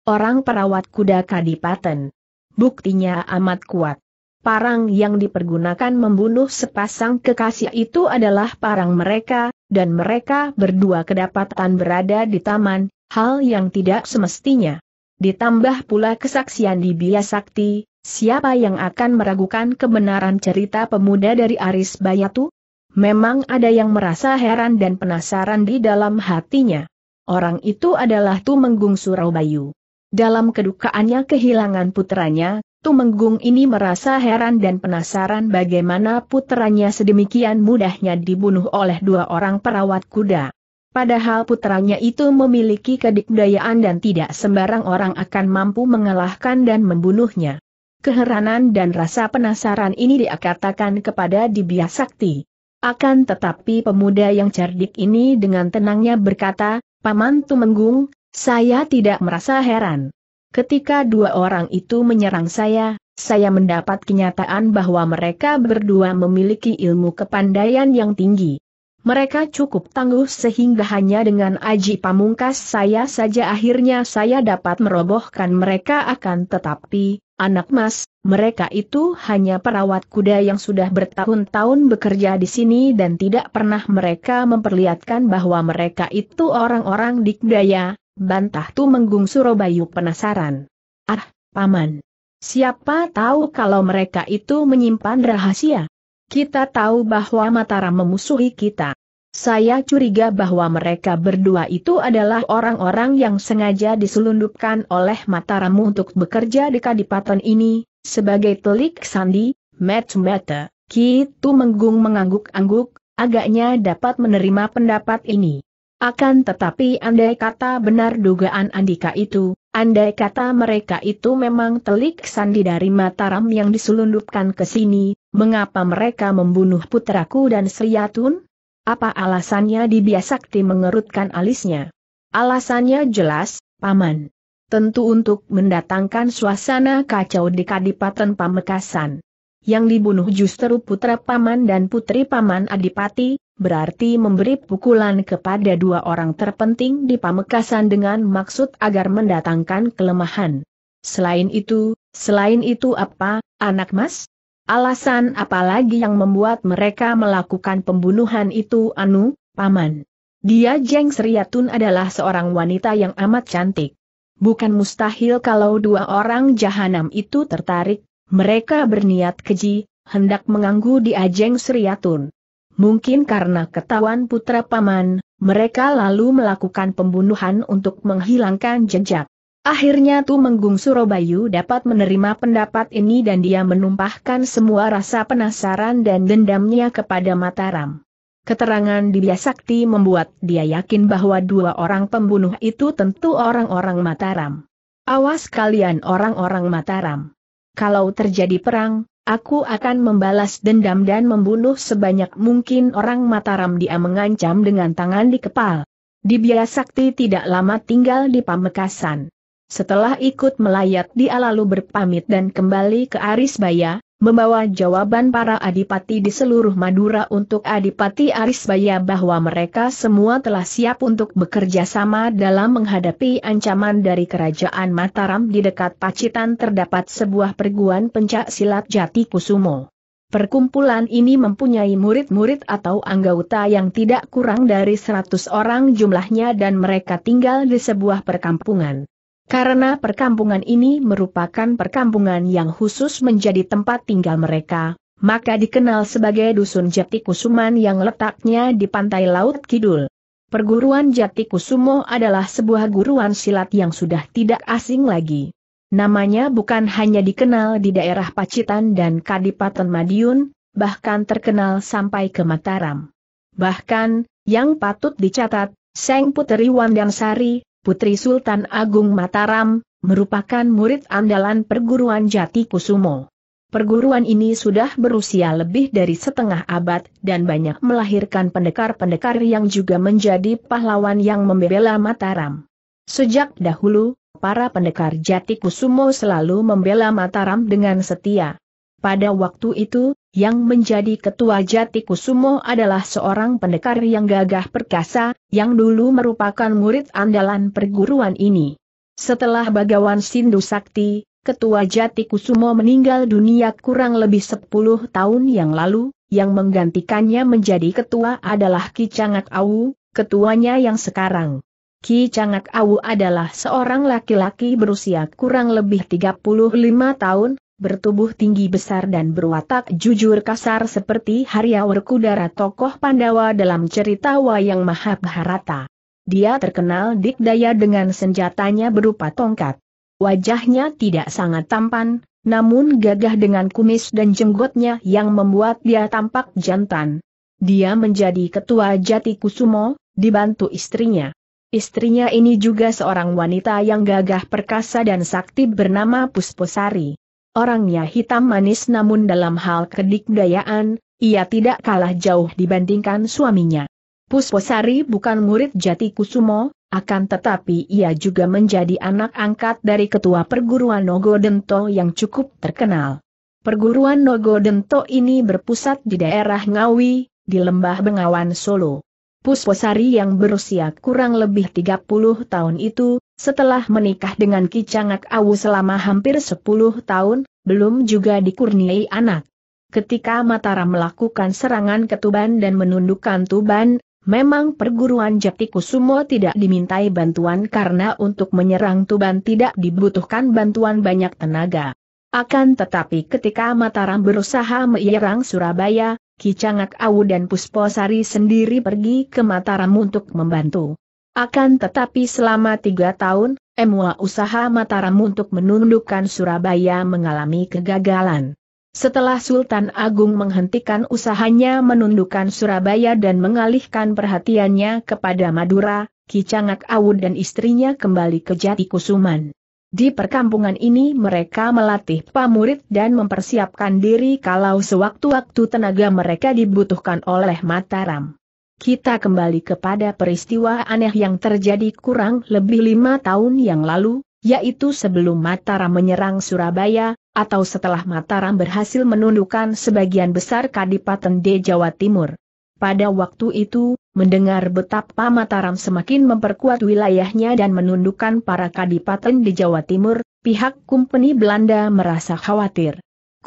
orang perawat kuda Kadipaten. Buktinya amat kuat. Parang yang dipergunakan membunuh sepasang kekasih itu adalah parang mereka, dan mereka berdua kedapatan berada di taman, hal yang tidak semestinya ditambah pula kesaksian di Bia Sakti, siapa yang akan meragukan kebenaran cerita pemuda dari Aris Bayatu? Memang ada yang merasa heran dan penasaran di dalam hatinya. Orang itu adalah Tumenggung Surabayu. Dalam kedukaannya kehilangan putranya, Tumenggung ini merasa heran dan penasaran bagaimana putranya sedemikian mudahnya dibunuh oleh dua orang perawat kuda. Padahal putranya itu memiliki kedikdayaan dan tidak sembarang orang akan mampu mengalahkan dan membunuhnya. Keheranan dan rasa penasaran ini dikatakan kepada Dibya Sakti. Akan tetapi pemuda yang cerdik ini dengan tenangnya berkata, Paman Tumenggung, saya tidak merasa heran. Ketika dua orang itu menyerang saya, saya mendapat kenyataan bahwa mereka berdua memiliki ilmu kepandaian yang tinggi. Mereka cukup tangguh sehingga hanya dengan aji pamungkas saya saja akhirnya saya dapat merobohkan mereka akan tetapi, anak mas, mereka itu hanya perawat kuda yang sudah bertahun-tahun bekerja di sini dan tidak pernah mereka memperlihatkan bahwa mereka itu orang-orang dikdaya, bantah menggung Surabayu penasaran. Ah, Paman. Siapa tahu kalau mereka itu menyimpan rahasia? Kita tahu bahwa Mataram memusuhi kita. Saya curiga bahwa mereka berdua itu adalah orang-orang yang sengaja diselundupkan oleh Mataram untuk bekerja di kadipaten ini, sebagai telik sandi, match-mata. Kitu Menggung mengangguk-angguk, agaknya dapat menerima pendapat ini. Akan tetapi andai kata benar dugaan Andika itu, andai kata mereka itu memang telik sandi dari Mataram yang diselundupkan ke sini, mengapa mereka membunuh putraku dan Sriyatun? Apa alasannya Dibiasakti mengerutkan alisnya? Alasannya jelas, Paman. Tentu untuk mendatangkan suasana kacau di Kadipaten Pamekasan. Yang dibunuh justru putra Paman dan putri Paman Adipati, berarti memberi pukulan kepada dua orang terpenting di Pamekasan dengan maksud agar mendatangkan kelemahan. Selain itu, selain itu apa, anak mas? Alasan apa lagi yang membuat mereka melakukan pembunuhan itu Anu, Paman? Dia Jeng Seriatun adalah seorang wanita yang amat cantik. Bukan mustahil kalau dua orang jahanam itu tertarik, mereka berniat keji, hendak mengganggu di Ajeng Seriatun. Mungkin karena ketahuan putra paman, mereka lalu melakukan pembunuhan untuk menghilangkan jejak. Akhirnya Tu Menggung Surabayu dapat menerima pendapat ini dan dia menumpahkan semua rasa penasaran dan dendamnya kepada Mataram. Keterangan di Biasakti membuat dia yakin bahwa dua orang pembunuh itu tentu orang-orang Mataram. Awas kalian orang-orang Mataram. Kalau terjadi perang, Aku akan membalas dendam dan membunuh sebanyak mungkin orang Mataram dia mengancam dengan tangan di kepal. Dibia Sakti tidak lama tinggal di Pamekasan. Setelah ikut melayat dia lalu berpamit dan kembali ke Arisbaya, membawa jawaban para adipati di seluruh Madura untuk Adipati Arisbaya bahwa mereka semua telah siap untuk bekerja sama dalam menghadapi ancaman dari kerajaan Mataram di dekat Pacitan terdapat sebuah perguruan pencak silat Jati Kusumo. Perkumpulan ini mempunyai murid-murid atau anggota yang tidak kurang dari 100 orang jumlahnya dan mereka tinggal di sebuah perkampungan. Karena perkampungan ini merupakan perkampungan yang khusus menjadi tempat tinggal mereka, maka dikenal sebagai Dusun Jati Kusuman yang letaknya di pantai Laut Kidul. Perguruan Jati Kusumo adalah sebuah guruan silat yang sudah tidak asing lagi. Namanya bukan hanya dikenal di daerah Pacitan dan Kadipaten Madiun, bahkan terkenal sampai ke Mataram. Bahkan, yang patut dicatat, Seng Puteri Wandansari, Putri Sultan Agung Mataram, merupakan murid andalan perguruan Jati Kusumo. Perguruan ini sudah berusia lebih dari setengah abad dan banyak melahirkan pendekar-pendekar yang juga menjadi pahlawan yang membela Mataram. Sejak dahulu, para pendekar Jati Kusumo selalu membela Mataram dengan setia. Pada waktu itu, yang menjadi ketua Jati Kusumo adalah seorang pendekar yang gagah perkasa, yang dulu merupakan murid andalan perguruan ini. Setelah Bagawan Sindu Sakti, ketua Jati Kusumo meninggal dunia kurang lebih 10 tahun yang lalu, yang menggantikannya menjadi ketua adalah Ki Cangak Awu, ketuanya yang sekarang. Ki Cangak Awu adalah seorang laki-laki berusia kurang lebih 35 tahun, bertubuh tinggi besar dan berwatak jujur kasar seperti Haryawar Kudara tokoh Pandawa dalam cerita wayang Mahabharata. Dia terkenal dikdaya dengan senjatanya berupa tongkat. Wajahnya tidak sangat tampan, namun gagah dengan kumis dan jenggotnya yang membuat dia tampak jantan. Dia menjadi ketua Jati Kusumo, dibantu istrinya. Istrinya ini juga seorang wanita yang gagah perkasa dan sakti bernama Pusposari. Orangnya hitam manis namun dalam hal kedikdayaan, ia tidak kalah jauh dibandingkan suaminya. Pusposari bukan murid jati Kusumo, akan tetapi ia juga menjadi anak angkat dari ketua perguruan Nogodento yang cukup terkenal. Perguruan Nogodento ini berpusat di daerah Ngawi, di Lembah Bengawan Solo. Pusposari yang berusia kurang lebih 30 tahun itu, setelah menikah dengan Kicangak Awu selama hampir 10 tahun, belum juga dikurniai anak. Ketika Mataram melakukan serangan ke Tuban dan menundukkan Tuban, memang perguruan Jati Kusumo tidak dimintai bantuan karena untuk menyerang Tuban tidak dibutuhkan bantuan banyak tenaga. Akan tetapi ketika Mataram berusaha menyerang Surabaya, Kicangak Awu dan Pusposari sendiri pergi ke Mataram untuk membantu. Akan tetapi selama tiga tahun, Emua usaha Mataram untuk menundukkan Surabaya mengalami kegagalan. Setelah Sultan Agung menghentikan usahanya menundukkan Surabaya dan mengalihkan perhatiannya kepada Madura, Kicangak Awud dan istrinya kembali ke Jatikusuman. Di perkampungan ini mereka melatih pamurid dan mempersiapkan diri kalau sewaktu-waktu tenaga mereka dibutuhkan oleh Mataram. Kita kembali kepada peristiwa aneh yang terjadi kurang lebih lima tahun yang lalu, yaitu sebelum Mataram menyerang Surabaya, atau setelah Mataram berhasil menundukkan sebagian besar Kadipaten di Jawa Timur. Pada waktu itu, mendengar betapa Mataram semakin memperkuat wilayahnya dan menundukkan para Kadipaten di Jawa Timur, pihak Kumpeni Belanda merasa khawatir.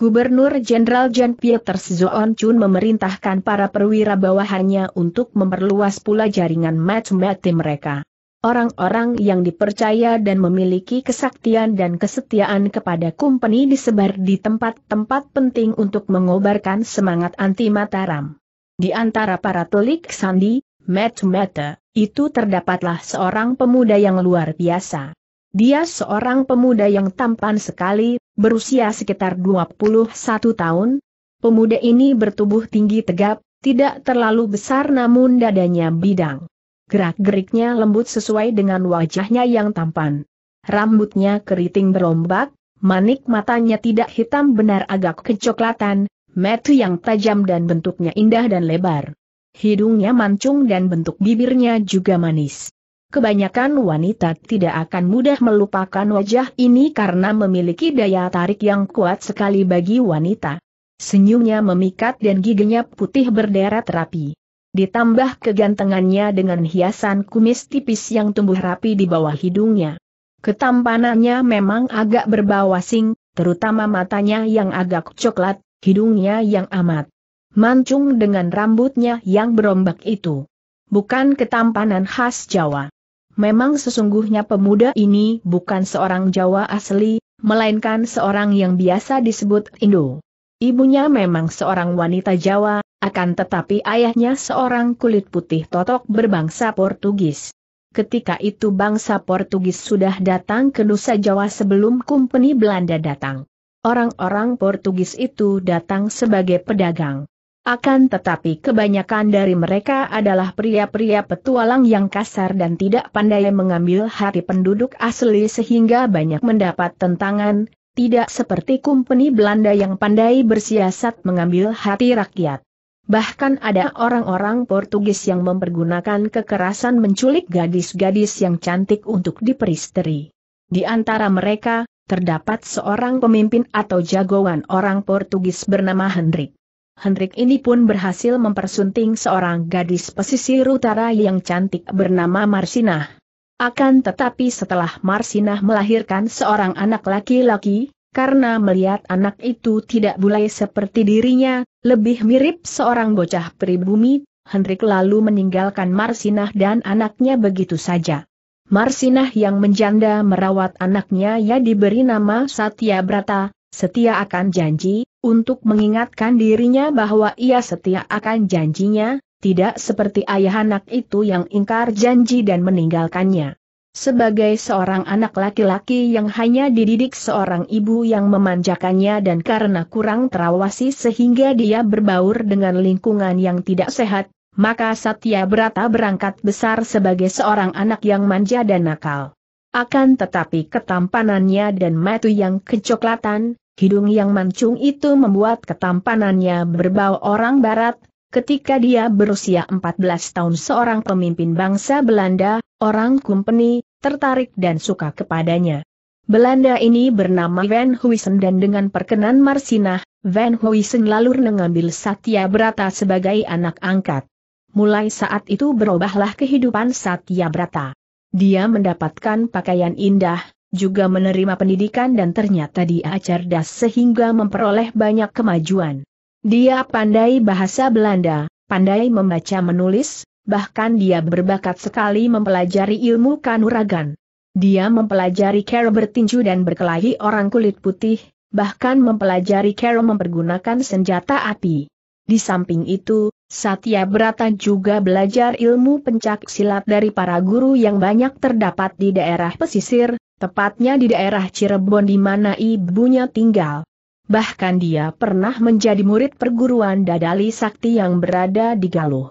Gubernur Jenderal Jan Pieter Zoon Chun memerintahkan para perwira bawahannya untuk memperluas pula jaringan match-mati mereka. Orang-orang yang dipercaya dan memiliki kesaktian dan kesetiaan kepada kumpeni disebar di tempat-tempat penting untuk mengobarkan semangat anti Mataram. Di antara para telik sandi, match Mata, itu terdapatlah seorang pemuda yang luar biasa. Dia seorang pemuda yang tampan sekali, berusia sekitar 21 tahun. Pemuda ini bertubuh tinggi tegap, tidak terlalu besar namun dadanya bidang. Gerak-geriknya lembut sesuai dengan wajahnya yang tampan. Rambutnya keriting berombak, manik matanya tidak hitam benar agak kecoklatan, metu yang tajam dan bentuknya indah dan lebar. Hidungnya mancung dan bentuk bibirnya juga manis. Kebanyakan wanita tidak akan mudah melupakan wajah ini karena memiliki daya tarik yang kuat sekali bagi wanita. Senyumnya memikat dan giginya putih berderet rapi. Ditambah kegantengannya dengan hiasan kumis tipis yang tumbuh rapi di bawah hidungnya. Ketampanannya memang agak berbawasing, terutama matanya yang agak coklat, hidungnya yang amat mancung dengan rambutnya yang berombak itu. Bukan ketampanan khas Jawa Memang sesungguhnya pemuda ini bukan seorang Jawa asli, melainkan seorang yang biasa disebut Indo. Ibunya memang seorang wanita Jawa, akan tetapi ayahnya seorang kulit putih totok berbangsa Portugis. Ketika itu bangsa Portugis sudah datang ke Nusa Jawa sebelum kumpeni Belanda datang. Orang-orang Portugis itu datang sebagai pedagang. Akan tetapi kebanyakan dari mereka adalah pria-pria petualang yang kasar dan tidak pandai mengambil hati penduduk asli sehingga banyak mendapat tentangan, tidak seperti kumpeni Belanda yang pandai bersiasat mengambil hati rakyat. Bahkan ada orang-orang Portugis yang mempergunakan kekerasan menculik gadis-gadis yang cantik untuk diperisteri. Di antara mereka, terdapat seorang pemimpin atau jagoan orang Portugis bernama Hendrik. Hendrik ini pun berhasil mempersunting seorang gadis pesisir utara yang cantik bernama Marsinah. Akan tetapi setelah Marsinah melahirkan seorang anak laki-laki, karena melihat anak itu tidak bulai seperti dirinya, lebih mirip seorang bocah pribumi, Hendrik lalu meninggalkan Marsinah dan anaknya begitu saja. Marsinah yang menjanda merawat anaknya ya diberi nama Satya Brata, setia akan janji, untuk mengingatkan dirinya bahwa ia setia akan janjinya, tidak seperti ayah anak itu yang ingkar janji dan meninggalkannya. Sebagai seorang anak laki-laki yang hanya dididik seorang ibu yang memanjakannya dan karena kurang terawasi sehingga dia berbaur dengan lingkungan yang tidak sehat, maka Satya Brata berangkat besar sebagai seorang anak yang manja dan nakal. Akan tetapi ketampanannya dan matu yang kecoklatan, Hidung yang mancung itu membuat ketampanannya berbau orang barat, ketika dia berusia 14 tahun seorang pemimpin bangsa Belanda, orang kumpeni, tertarik dan suka kepadanya. Belanda ini bernama Van Huysen dan dengan perkenan Marsinah, Van Huysen lalu mengambil Satya Brata sebagai anak angkat. Mulai saat itu berubahlah kehidupan Satya Brata. Dia mendapatkan pakaian indah, juga menerima pendidikan dan ternyata dia cerdas sehingga memperoleh banyak kemajuan. Dia pandai bahasa Belanda, pandai membaca menulis, bahkan dia berbakat sekali mempelajari ilmu kanuragan. Dia mempelajari cara bertinju dan berkelahi orang kulit putih, bahkan mempelajari cara mempergunakan senjata api. Di samping itu, Satya Brata juga belajar ilmu pencak silat dari para guru yang banyak terdapat di daerah pesisir, tepatnya di daerah Cirebon di mana ibunya tinggal. Bahkan dia pernah menjadi murid perguruan Dadali Sakti yang berada di Galuh.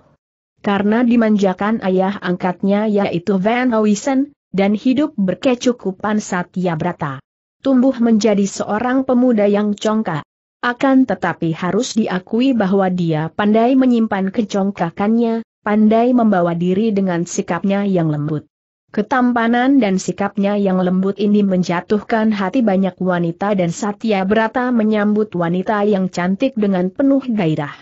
Karena dimanjakan ayah angkatnya yaitu Van Owisen, dan hidup berkecukupan Satya Brata. Tumbuh menjadi seorang pemuda yang congkak. Akan tetapi harus diakui bahwa dia pandai menyimpan kecongkakannya, pandai membawa diri dengan sikapnya yang lembut. Ketampanan dan sikapnya yang lembut ini menjatuhkan hati banyak wanita dan Satya Brata menyambut wanita yang cantik dengan penuh gairah.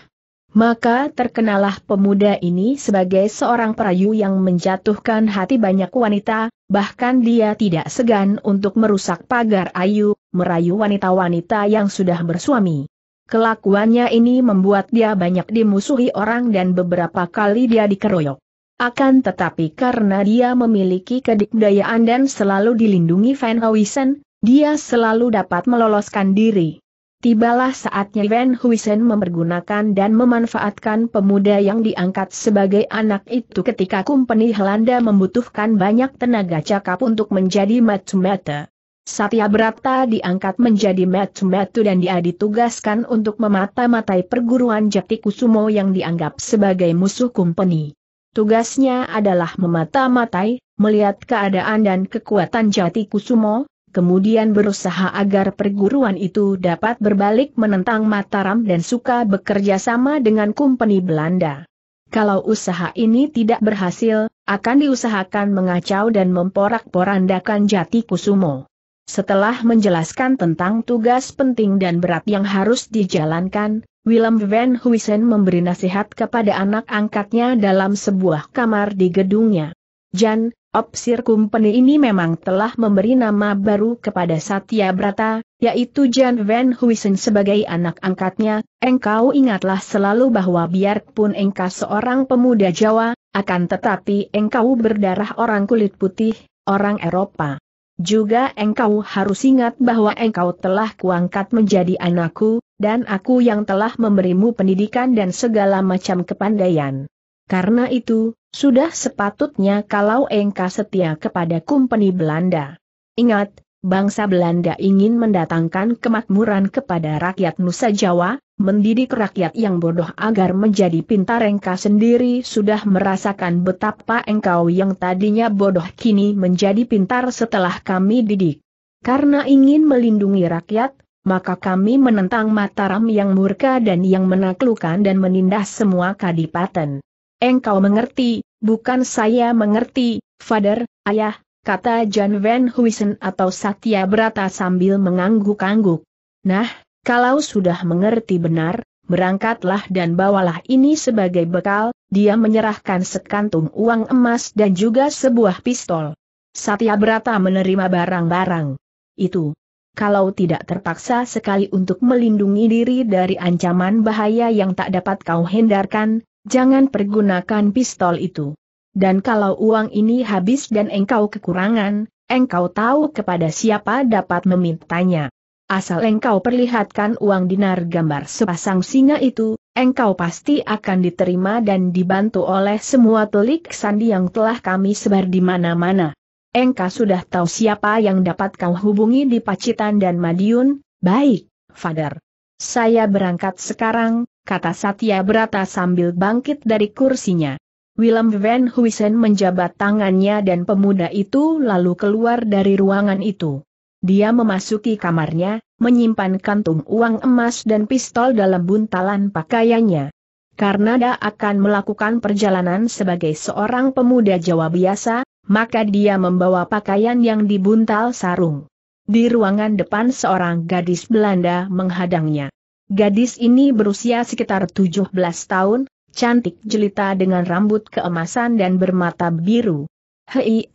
Maka terkenalah pemuda ini sebagai seorang perayu yang menjatuhkan hati banyak wanita, bahkan dia tidak segan untuk merusak pagar ayu, merayu wanita-wanita yang sudah bersuami. Kelakuannya ini membuat dia banyak dimusuhi orang dan beberapa kali dia dikeroyok. Akan tetapi karena dia memiliki kedikdayaan dan selalu dilindungi Van Huysen, dia selalu dapat meloloskan diri. Tibalah saatnya Van Huysen mempergunakan dan memanfaatkan pemuda yang diangkat sebagai anak itu ketika kumpeni Helanda membutuhkan banyak tenaga cakap untuk menjadi mata Satya Brata diangkat menjadi metu-metu dan dia ditugaskan untuk memata-matai perguruan Jati Kusumo yang dianggap sebagai musuh kumpeni. Tugasnya adalah memata-matai, melihat keadaan dan kekuatan Jati Kusumo, kemudian berusaha agar perguruan itu dapat berbalik menentang Mataram dan suka bekerja sama dengan kumpeni Belanda. Kalau usaha ini tidak berhasil, akan diusahakan mengacau dan memporak-porandakan jati kusumo. Setelah menjelaskan tentang tugas penting dan berat yang harus dijalankan, Willem Van Huysen memberi nasihat kepada anak angkatnya dalam sebuah kamar di gedungnya. Jan, Opsir Company ini memang telah memberi nama baru kepada Satya Brata, yaitu Jan Van Huysen sebagai anak angkatnya, engkau ingatlah selalu bahwa biarpun engkau seorang pemuda Jawa, akan tetapi engkau berdarah orang kulit putih, orang Eropa. Juga engkau harus ingat bahwa engkau telah kuangkat menjadi anakku, dan aku yang telah memberimu pendidikan dan segala macam kepandaian. Karena itu, sudah sepatutnya kalau engkau setia kepada kumpeni Belanda. Ingat, bangsa Belanda ingin mendatangkan kemakmuran kepada rakyat Nusa Jawa, mendidik rakyat yang bodoh agar menjadi pintar engkau sendiri sudah merasakan betapa engkau yang tadinya bodoh kini menjadi pintar setelah kami didik. Karena ingin melindungi rakyat, maka kami menentang Mataram yang murka dan yang menaklukkan dan menindas semua kadipaten. Engkau mengerti, bukan saya mengerti, Father, Ayah, kata Jan Van Huysen atau Satya Brata sambil mengangguk-angguk. Nah, kalau sudah mengerti benar, berangkatlah dan bawalah ini sebagai bekal, dia menyerahkan sekantung uang emas dan juga sebuah pistol. Satya Brata menerima barang-barang itu. Kalau tidak terpaksa sekali untuk melindungi diri dari ancaman bahaya yang tak dapat kau hindarkan, jangan pergunakan pistol itu. Dan kalau uang ini habis dan engkau kekurangan, engkau tahu kepada siapa dapat memintanya. Asal engkau perlihatkan uang dinar gambar sepasang singa itu, engkau pasti akan diterima dan dibantu oleh semua telik sandi yang telah kami sebar di mana-mana. Engkau sudah tahu siapa yang dapat kau hubungi di Pacitan dan Madiun, baik, Father. Saya berangkat sekarang, kata Satya Brata sambil bangkit dari kursinya. Willem Van Huysen menjabat tangannya dan pemuda itu lalu keluar dari ruangan itu. Dia memasuki kamarnya, menyimpan kantung uang emas dan pistol dalam buntalan pakaiannya. Karena dia akan melakukan perjalanan sebagai seorang pemuda Jawa biasa, maka dia membawa pakaian yang dibuntal sarung. Di ruangan depan seorang gadis Belanda menghadangnya. Gadis ini berusia sekitar 17 tahun, cantik jelita dengan rambut keemasan dan bermata biru. Hei,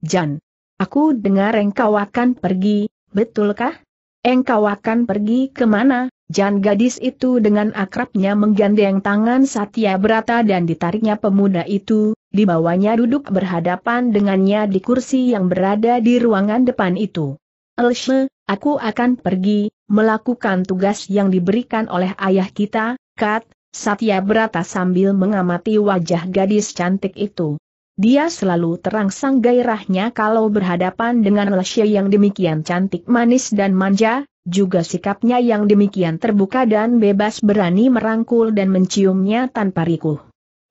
Jan, Aku dengar engkau akan pergi, betulkah? Engkau akan pergi kemana? Jan gadis itu dengan akrabnya menggandeng tangan Satya Brata dan ditariknya pemuda itu, dibawanya duduk berhadapan dengannya di kursi yang berada di ruangan depan itu. Elshe, aku akan pergi, melakukan tugas yang diberikan oleh ayah kita, Kat, Satya Brata sambil mengamati wajah gadis cantik itu. Dia selalu terangsang gairahnya kalau berhadapan dengan Lesya yang demikian cantik manis dan manja, juga sikapnya yang demikian terbuka dan bebas berani merangkul dan menciumnya tanpa rikuh.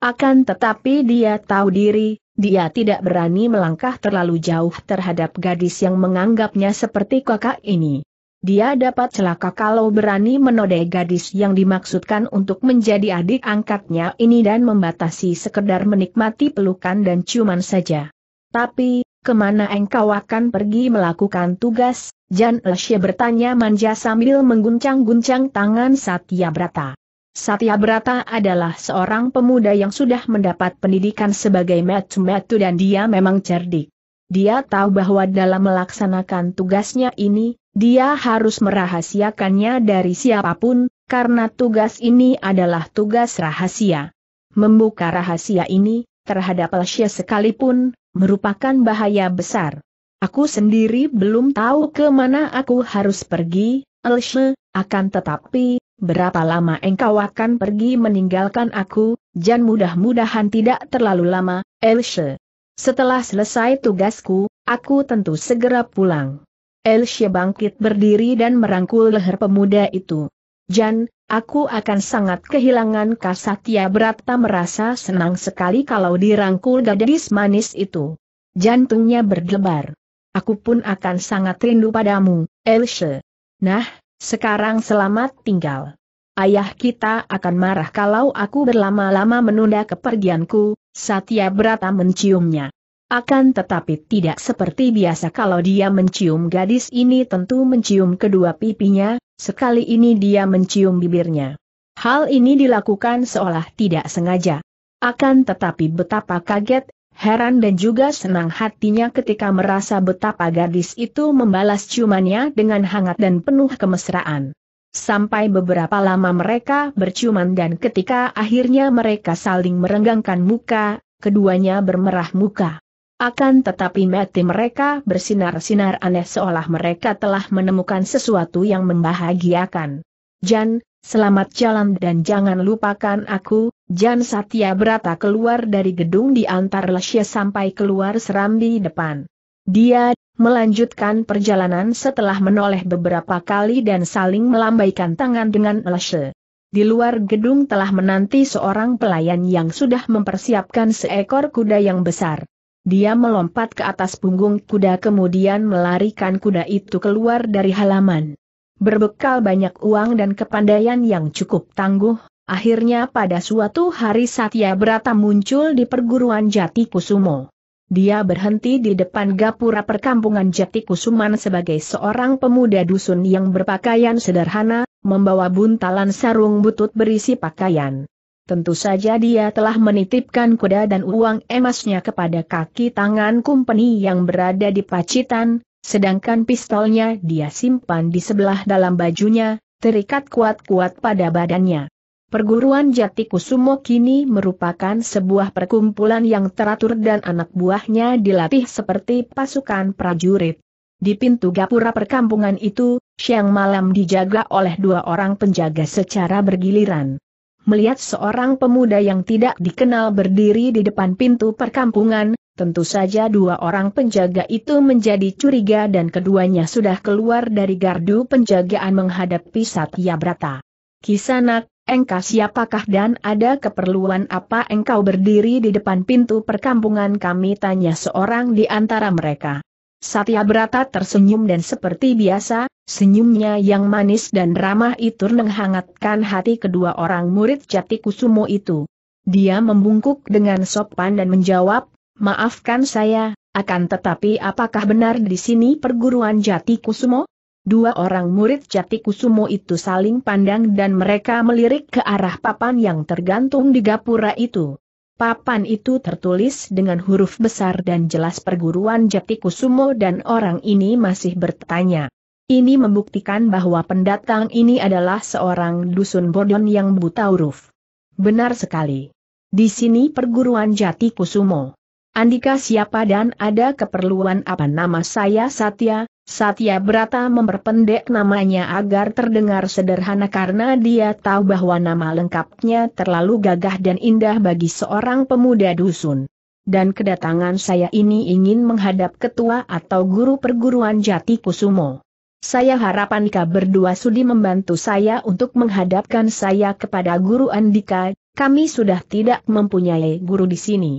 Akan tetapi dia tahu diri, dia tidak berani melangkah terlalu jauh terhadap gadis yang menganggapnya seperti kakak ini dia dapat celaka kalau berani menodai gadis yang dimaksudkan untuk menjadi adik angkatnya ini dan membatasi sekedar menikmati pelukan dan ciuman saja. Tapi, kemana engkau akan pergi melakukan tugas? Jan Leshe bertanya manja sambil mengguncang-guncang tangan Satya Brata. Satya Brata adalah seorang pemuda yang sudah mendapat pendidikan sebagai metu-metu dan dia memang cerdik. Dia tahu bahwa dalam melaksanakan tugasnya ini, dia harus merahasiakannya dari siapapun, karena tugas ini adalah tugas rahasia. Membuka rahasia ini, terhadap Lesya sekalipun, merupakan bahaya besar. Aku sendiri belum tahu ke mana aku harus pergi, Lesya, akan tetapi, berapa lama engkau akan pergi meninggalkan aku, Jan mudah-mudahan tidak terlalu lama, Lesya. Setelah selesai tugasku, aku tentu segera pulang. Elsie bangkit berdiri dan merangkul leher pemuda itu. Jan, aku akan sangat kehilangan Kasatya Berata merasa senang sekali kalau dirangkul gadis manis itu. Jantungnya berdebar. Aku pun akan sangat rindu padamu, Elsie. Nah, sekarang selamat tinggal. Ayah kita akan marah kalau aku berlama-lama menunda kepergianku, Satya Brata menciumnya. Akan tetapi tidak seperti biasa kalau dia mencium gadis ini tentu mencium kedua pipinya, sekali ini dia mencium bibirnya. Hal ini dilakukan seolah tidak sengaja. Akan tetapi betapa kaget, heran dan juga senang hatinya ketika merasa betapa gadis itu membalas ciumannya dengan hangat dan penuh kemesraan. Sampai beberapa lama mereka berciuman dan ketika akhirnya mereka saling merenggangkan muka, keduanya bermerah muka. Akan tetapi mati mereka bersinar-sinar aneh seolah mereka telah menemukan sesuatu yang membahagiakan. Jan, selamat jalan dan jangan lupakan aku, Jan Satya berata keluar dari gedung di antar Lesya sampai keluar serambi depan. Dia, melanjutkan perjalanan setelah menoleh beberapa kali dan saling melambaikan tangan dengan Lesya. Di luar gedung telah menanti seorang pelayan yang sudah mempersiapkan seekor kuda yang besar. Dia melompat ke atas punggung kuda kemudian melarikan kuda itu keluar dari halaman. Berbekal banyak uang dan kepandaian yang cukup tangguh, akhirnya pada suatu hari Satya Brata muncul di perguruan Jati Kusumo. Dia berhenti di depan gapura perkampungan Jati Kusuman sebagai seorang pemuda dusun yang berpakaian sederhana, membawa buntalan sarung butut berisi pakaian. Tentu saja dia telah menitipkan kuda dan uang emasnya kepada kaki tangan kumpeni yang berada di Pacitan, sedangkan pistolnya dia simpan di sebelah dalam bajunya, terikat kuat-kuat pada badannya. Perguruan Jati Kusumo kini merupakan sebuah perkumpulan yang teratur dan anak buahnya dilatih seperti pasukan prajurit. Di pintu gapura perkampungan itu, siang malam dijaga oleh dua orang penjaga secara bergiliran. Melihat seorang pemuda yang tidak dikenal berdiri di depan pintu perkampungan, tentu saja dua orang penjaga itu menjadi curiga dan keduanya sudah keluar dari gardu penjagaan menghadapi Satya Brata. Kisanak, engkau siapakah dan ada keperluan apa engkau berdiri di depan pintu perkampungan kami tanya seorang di antara mereka. Satya Brata tersenyum dan seperti biasa, senyumnya yang manis dan ramah itu menghangatkan hati kedua orang murid jati kusumo itu. Dia membungkuk dengan sopan dan menjawab, maafkan saya, akan tetapi apakah benar di sini perguruan jati kusumo? Dua orang murid jati kusumo itu saling pandang dan mereka melirik ke arah papan yang tergantung di gapura itu. Papan itu tertulis dengan huruf besar dan jelas perguruan Jati Kusumo dan orang ini masih bertanya. Ini membuktikan bahwa pendatang ini adalah seorang dusun bodon yang buta huruf. Benar sekali. Di sini perguruan Jati Kusumo. Andika siapa dan ada keperluan apa nama saya Satya, Satya Brata memperpendek namanya agar terdengar sederhana karena dia tahu bahwa nama lengkapnya terlalu gagah dan indah bagi seorang pemuda dusun. Dan kedatangan saya ini ingin menghadap ketua atau guru perguruan Jati Kusumo. Saya harap Andika berdua sudi membantu saya untuk menghadapkan saya kepada guru Andika, kami sudah tidak mempunyai guru di sini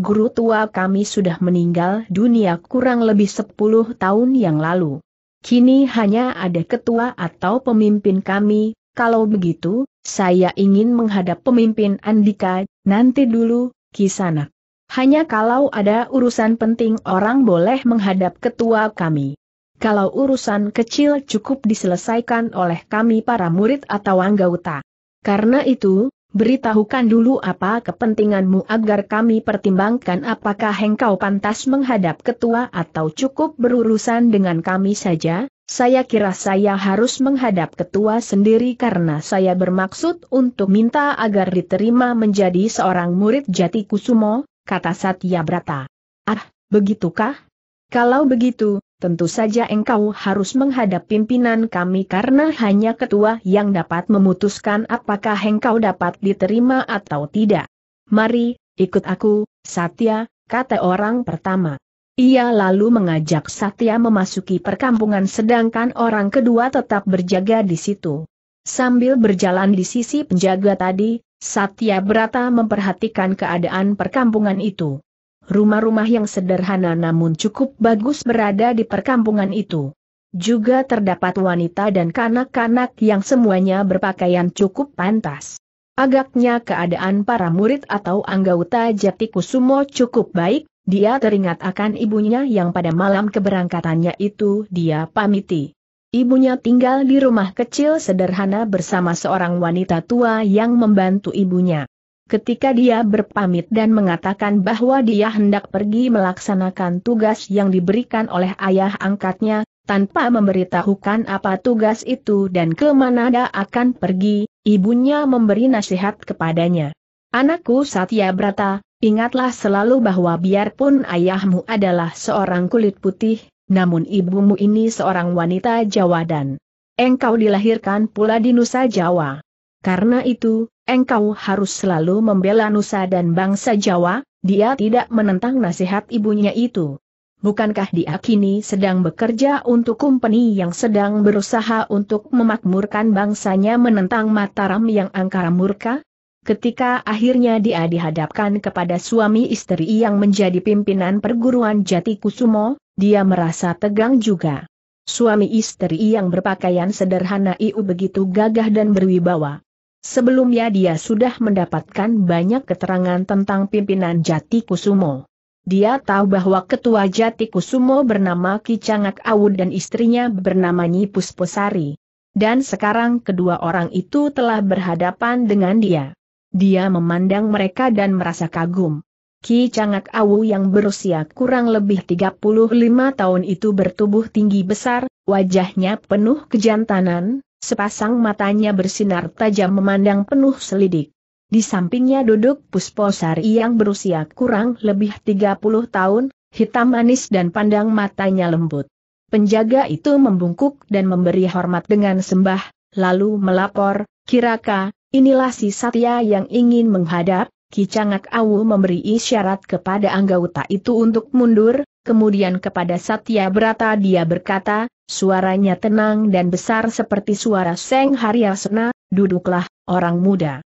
guru tua kami sudah meninggal dunia kurang lebih 10 tahun yang lalu. Kini hanya ada ketua atau pemimpin kami, kalau begitu, saya ingin menghadap pemimpin Andika, nanti dulu, Kisana. Hanya kalau ada urusan penting orang boleh menghadap ketua kami. Kalau urusan kecil cukup diselesaikan oleh kami para murid atau anggota. Karena itu, beritahukan dulu apa kepentinganmu agar kami pertimbangkan apakah engkau pantas menghadap ketua atau cukup berurusan dengan kami saja, saya kira saya harus menghadap ketua sendiri karena saya bermaksud untuk minta agar diterima menjadi seorang murid jati kusumo, kata Satya Brata. Ah, begitukah? Kalau begitu, tentu saja engkau harus menghadap pimpinan kami karena hanya ketua yang dapat memutuskan apakah engkau dapat diterima atau tidak. Mari, ikut aku, Satya, kata orang pertama. Ia lalu mengajak Satya memasuki perkampungan sedangkan orang kedua tetap berjaga di situ. Sambil berjalan di sisi penjaga tadi, Satya berata memperhatikan keadaan perkampungan itu rumah-rumah yang sederhana namun cukup bagus berada di perkampungan itu. Juga terdapat wanita dan kanak-kanak yang semuanya berpakaian cukup pantas. Agaknya keadaan para murid atau anggota Jatikusumo cukup baik, dia teringat akan ibunya yang pada malam keberangkatannya itu dia pamiti. Ibunya tinggal di rumah kecil sederhana bersama seorang wanita tua yang membantu ibunya. Ketika dia berpamit dan mengatakan bahwa dia hendak pergi melaksanakan tugas yang diberikan oleh ayah angkatnya, tanpa memberitahukan apa tugas itu dan kemana dia akan pergi, ibunya memberi nasihat kepadanya. Anakku Satya Brata, ingatlah selalu bahwa biarpun ayahmu adalah seorang kulit putih, namun ibumu ini seorang wanita Jawa dan engkau dilahirkan pula di Nusa Jawa. Karena itu, engkau harus selalu membela nusa dan bangsa Jawa, dia tidak menentang nasihat ibunya itu. Bukankah dia kini sedang bekerja untuk kumpeni yang sedang berusaha untuk memakmurkan bangsanya menentang Mataram yang angkara murka? Ketika akhirnya dia dihadapkan kepada suami istri yang menjadi pimpinan perguruan Jati Kusumo, dia merasa tegang juga. Suami istri yang berpakaian sederhana itu begitu gagah dan berwibawa. Sebelumnya dia sudah mendapatkan banyak keterangan tentang pimpinan Jati Kusumo. Dia tahu bahwa ketua Jati Kusumo bernama Kicangak Awud dan istrinya bernama Nyi Pusposari. Dan sekarang kedua orang itu telah berhadapan dengan dia. Dia memandang mereka dan merasa kagum. Ki Cangak Awu yang berusia kurang lebih 35 tahun itu bertubuh tinggi besar, wajahnya penuh kejantanan, Sepasang matanya bersinar tajam memandang penuh selidik. Di sampingnya duduk Pusposari yang berusia kurang lebih 30 tahun, hitam manis dan pandang matanya lembut. Penjaga itu membungkuk dan memberi hormat dengan sembah, lalu melapor, Kiraka, inilah si Satya yang ingin menghadap, Kicangak Awu memberi isyarat kepada anggota itu untuk mundur, kemudian kepada Satya Brata dia berkata, suaranya tenang dan besar seperti suara Seng Haryasena, duduklah, orang muda.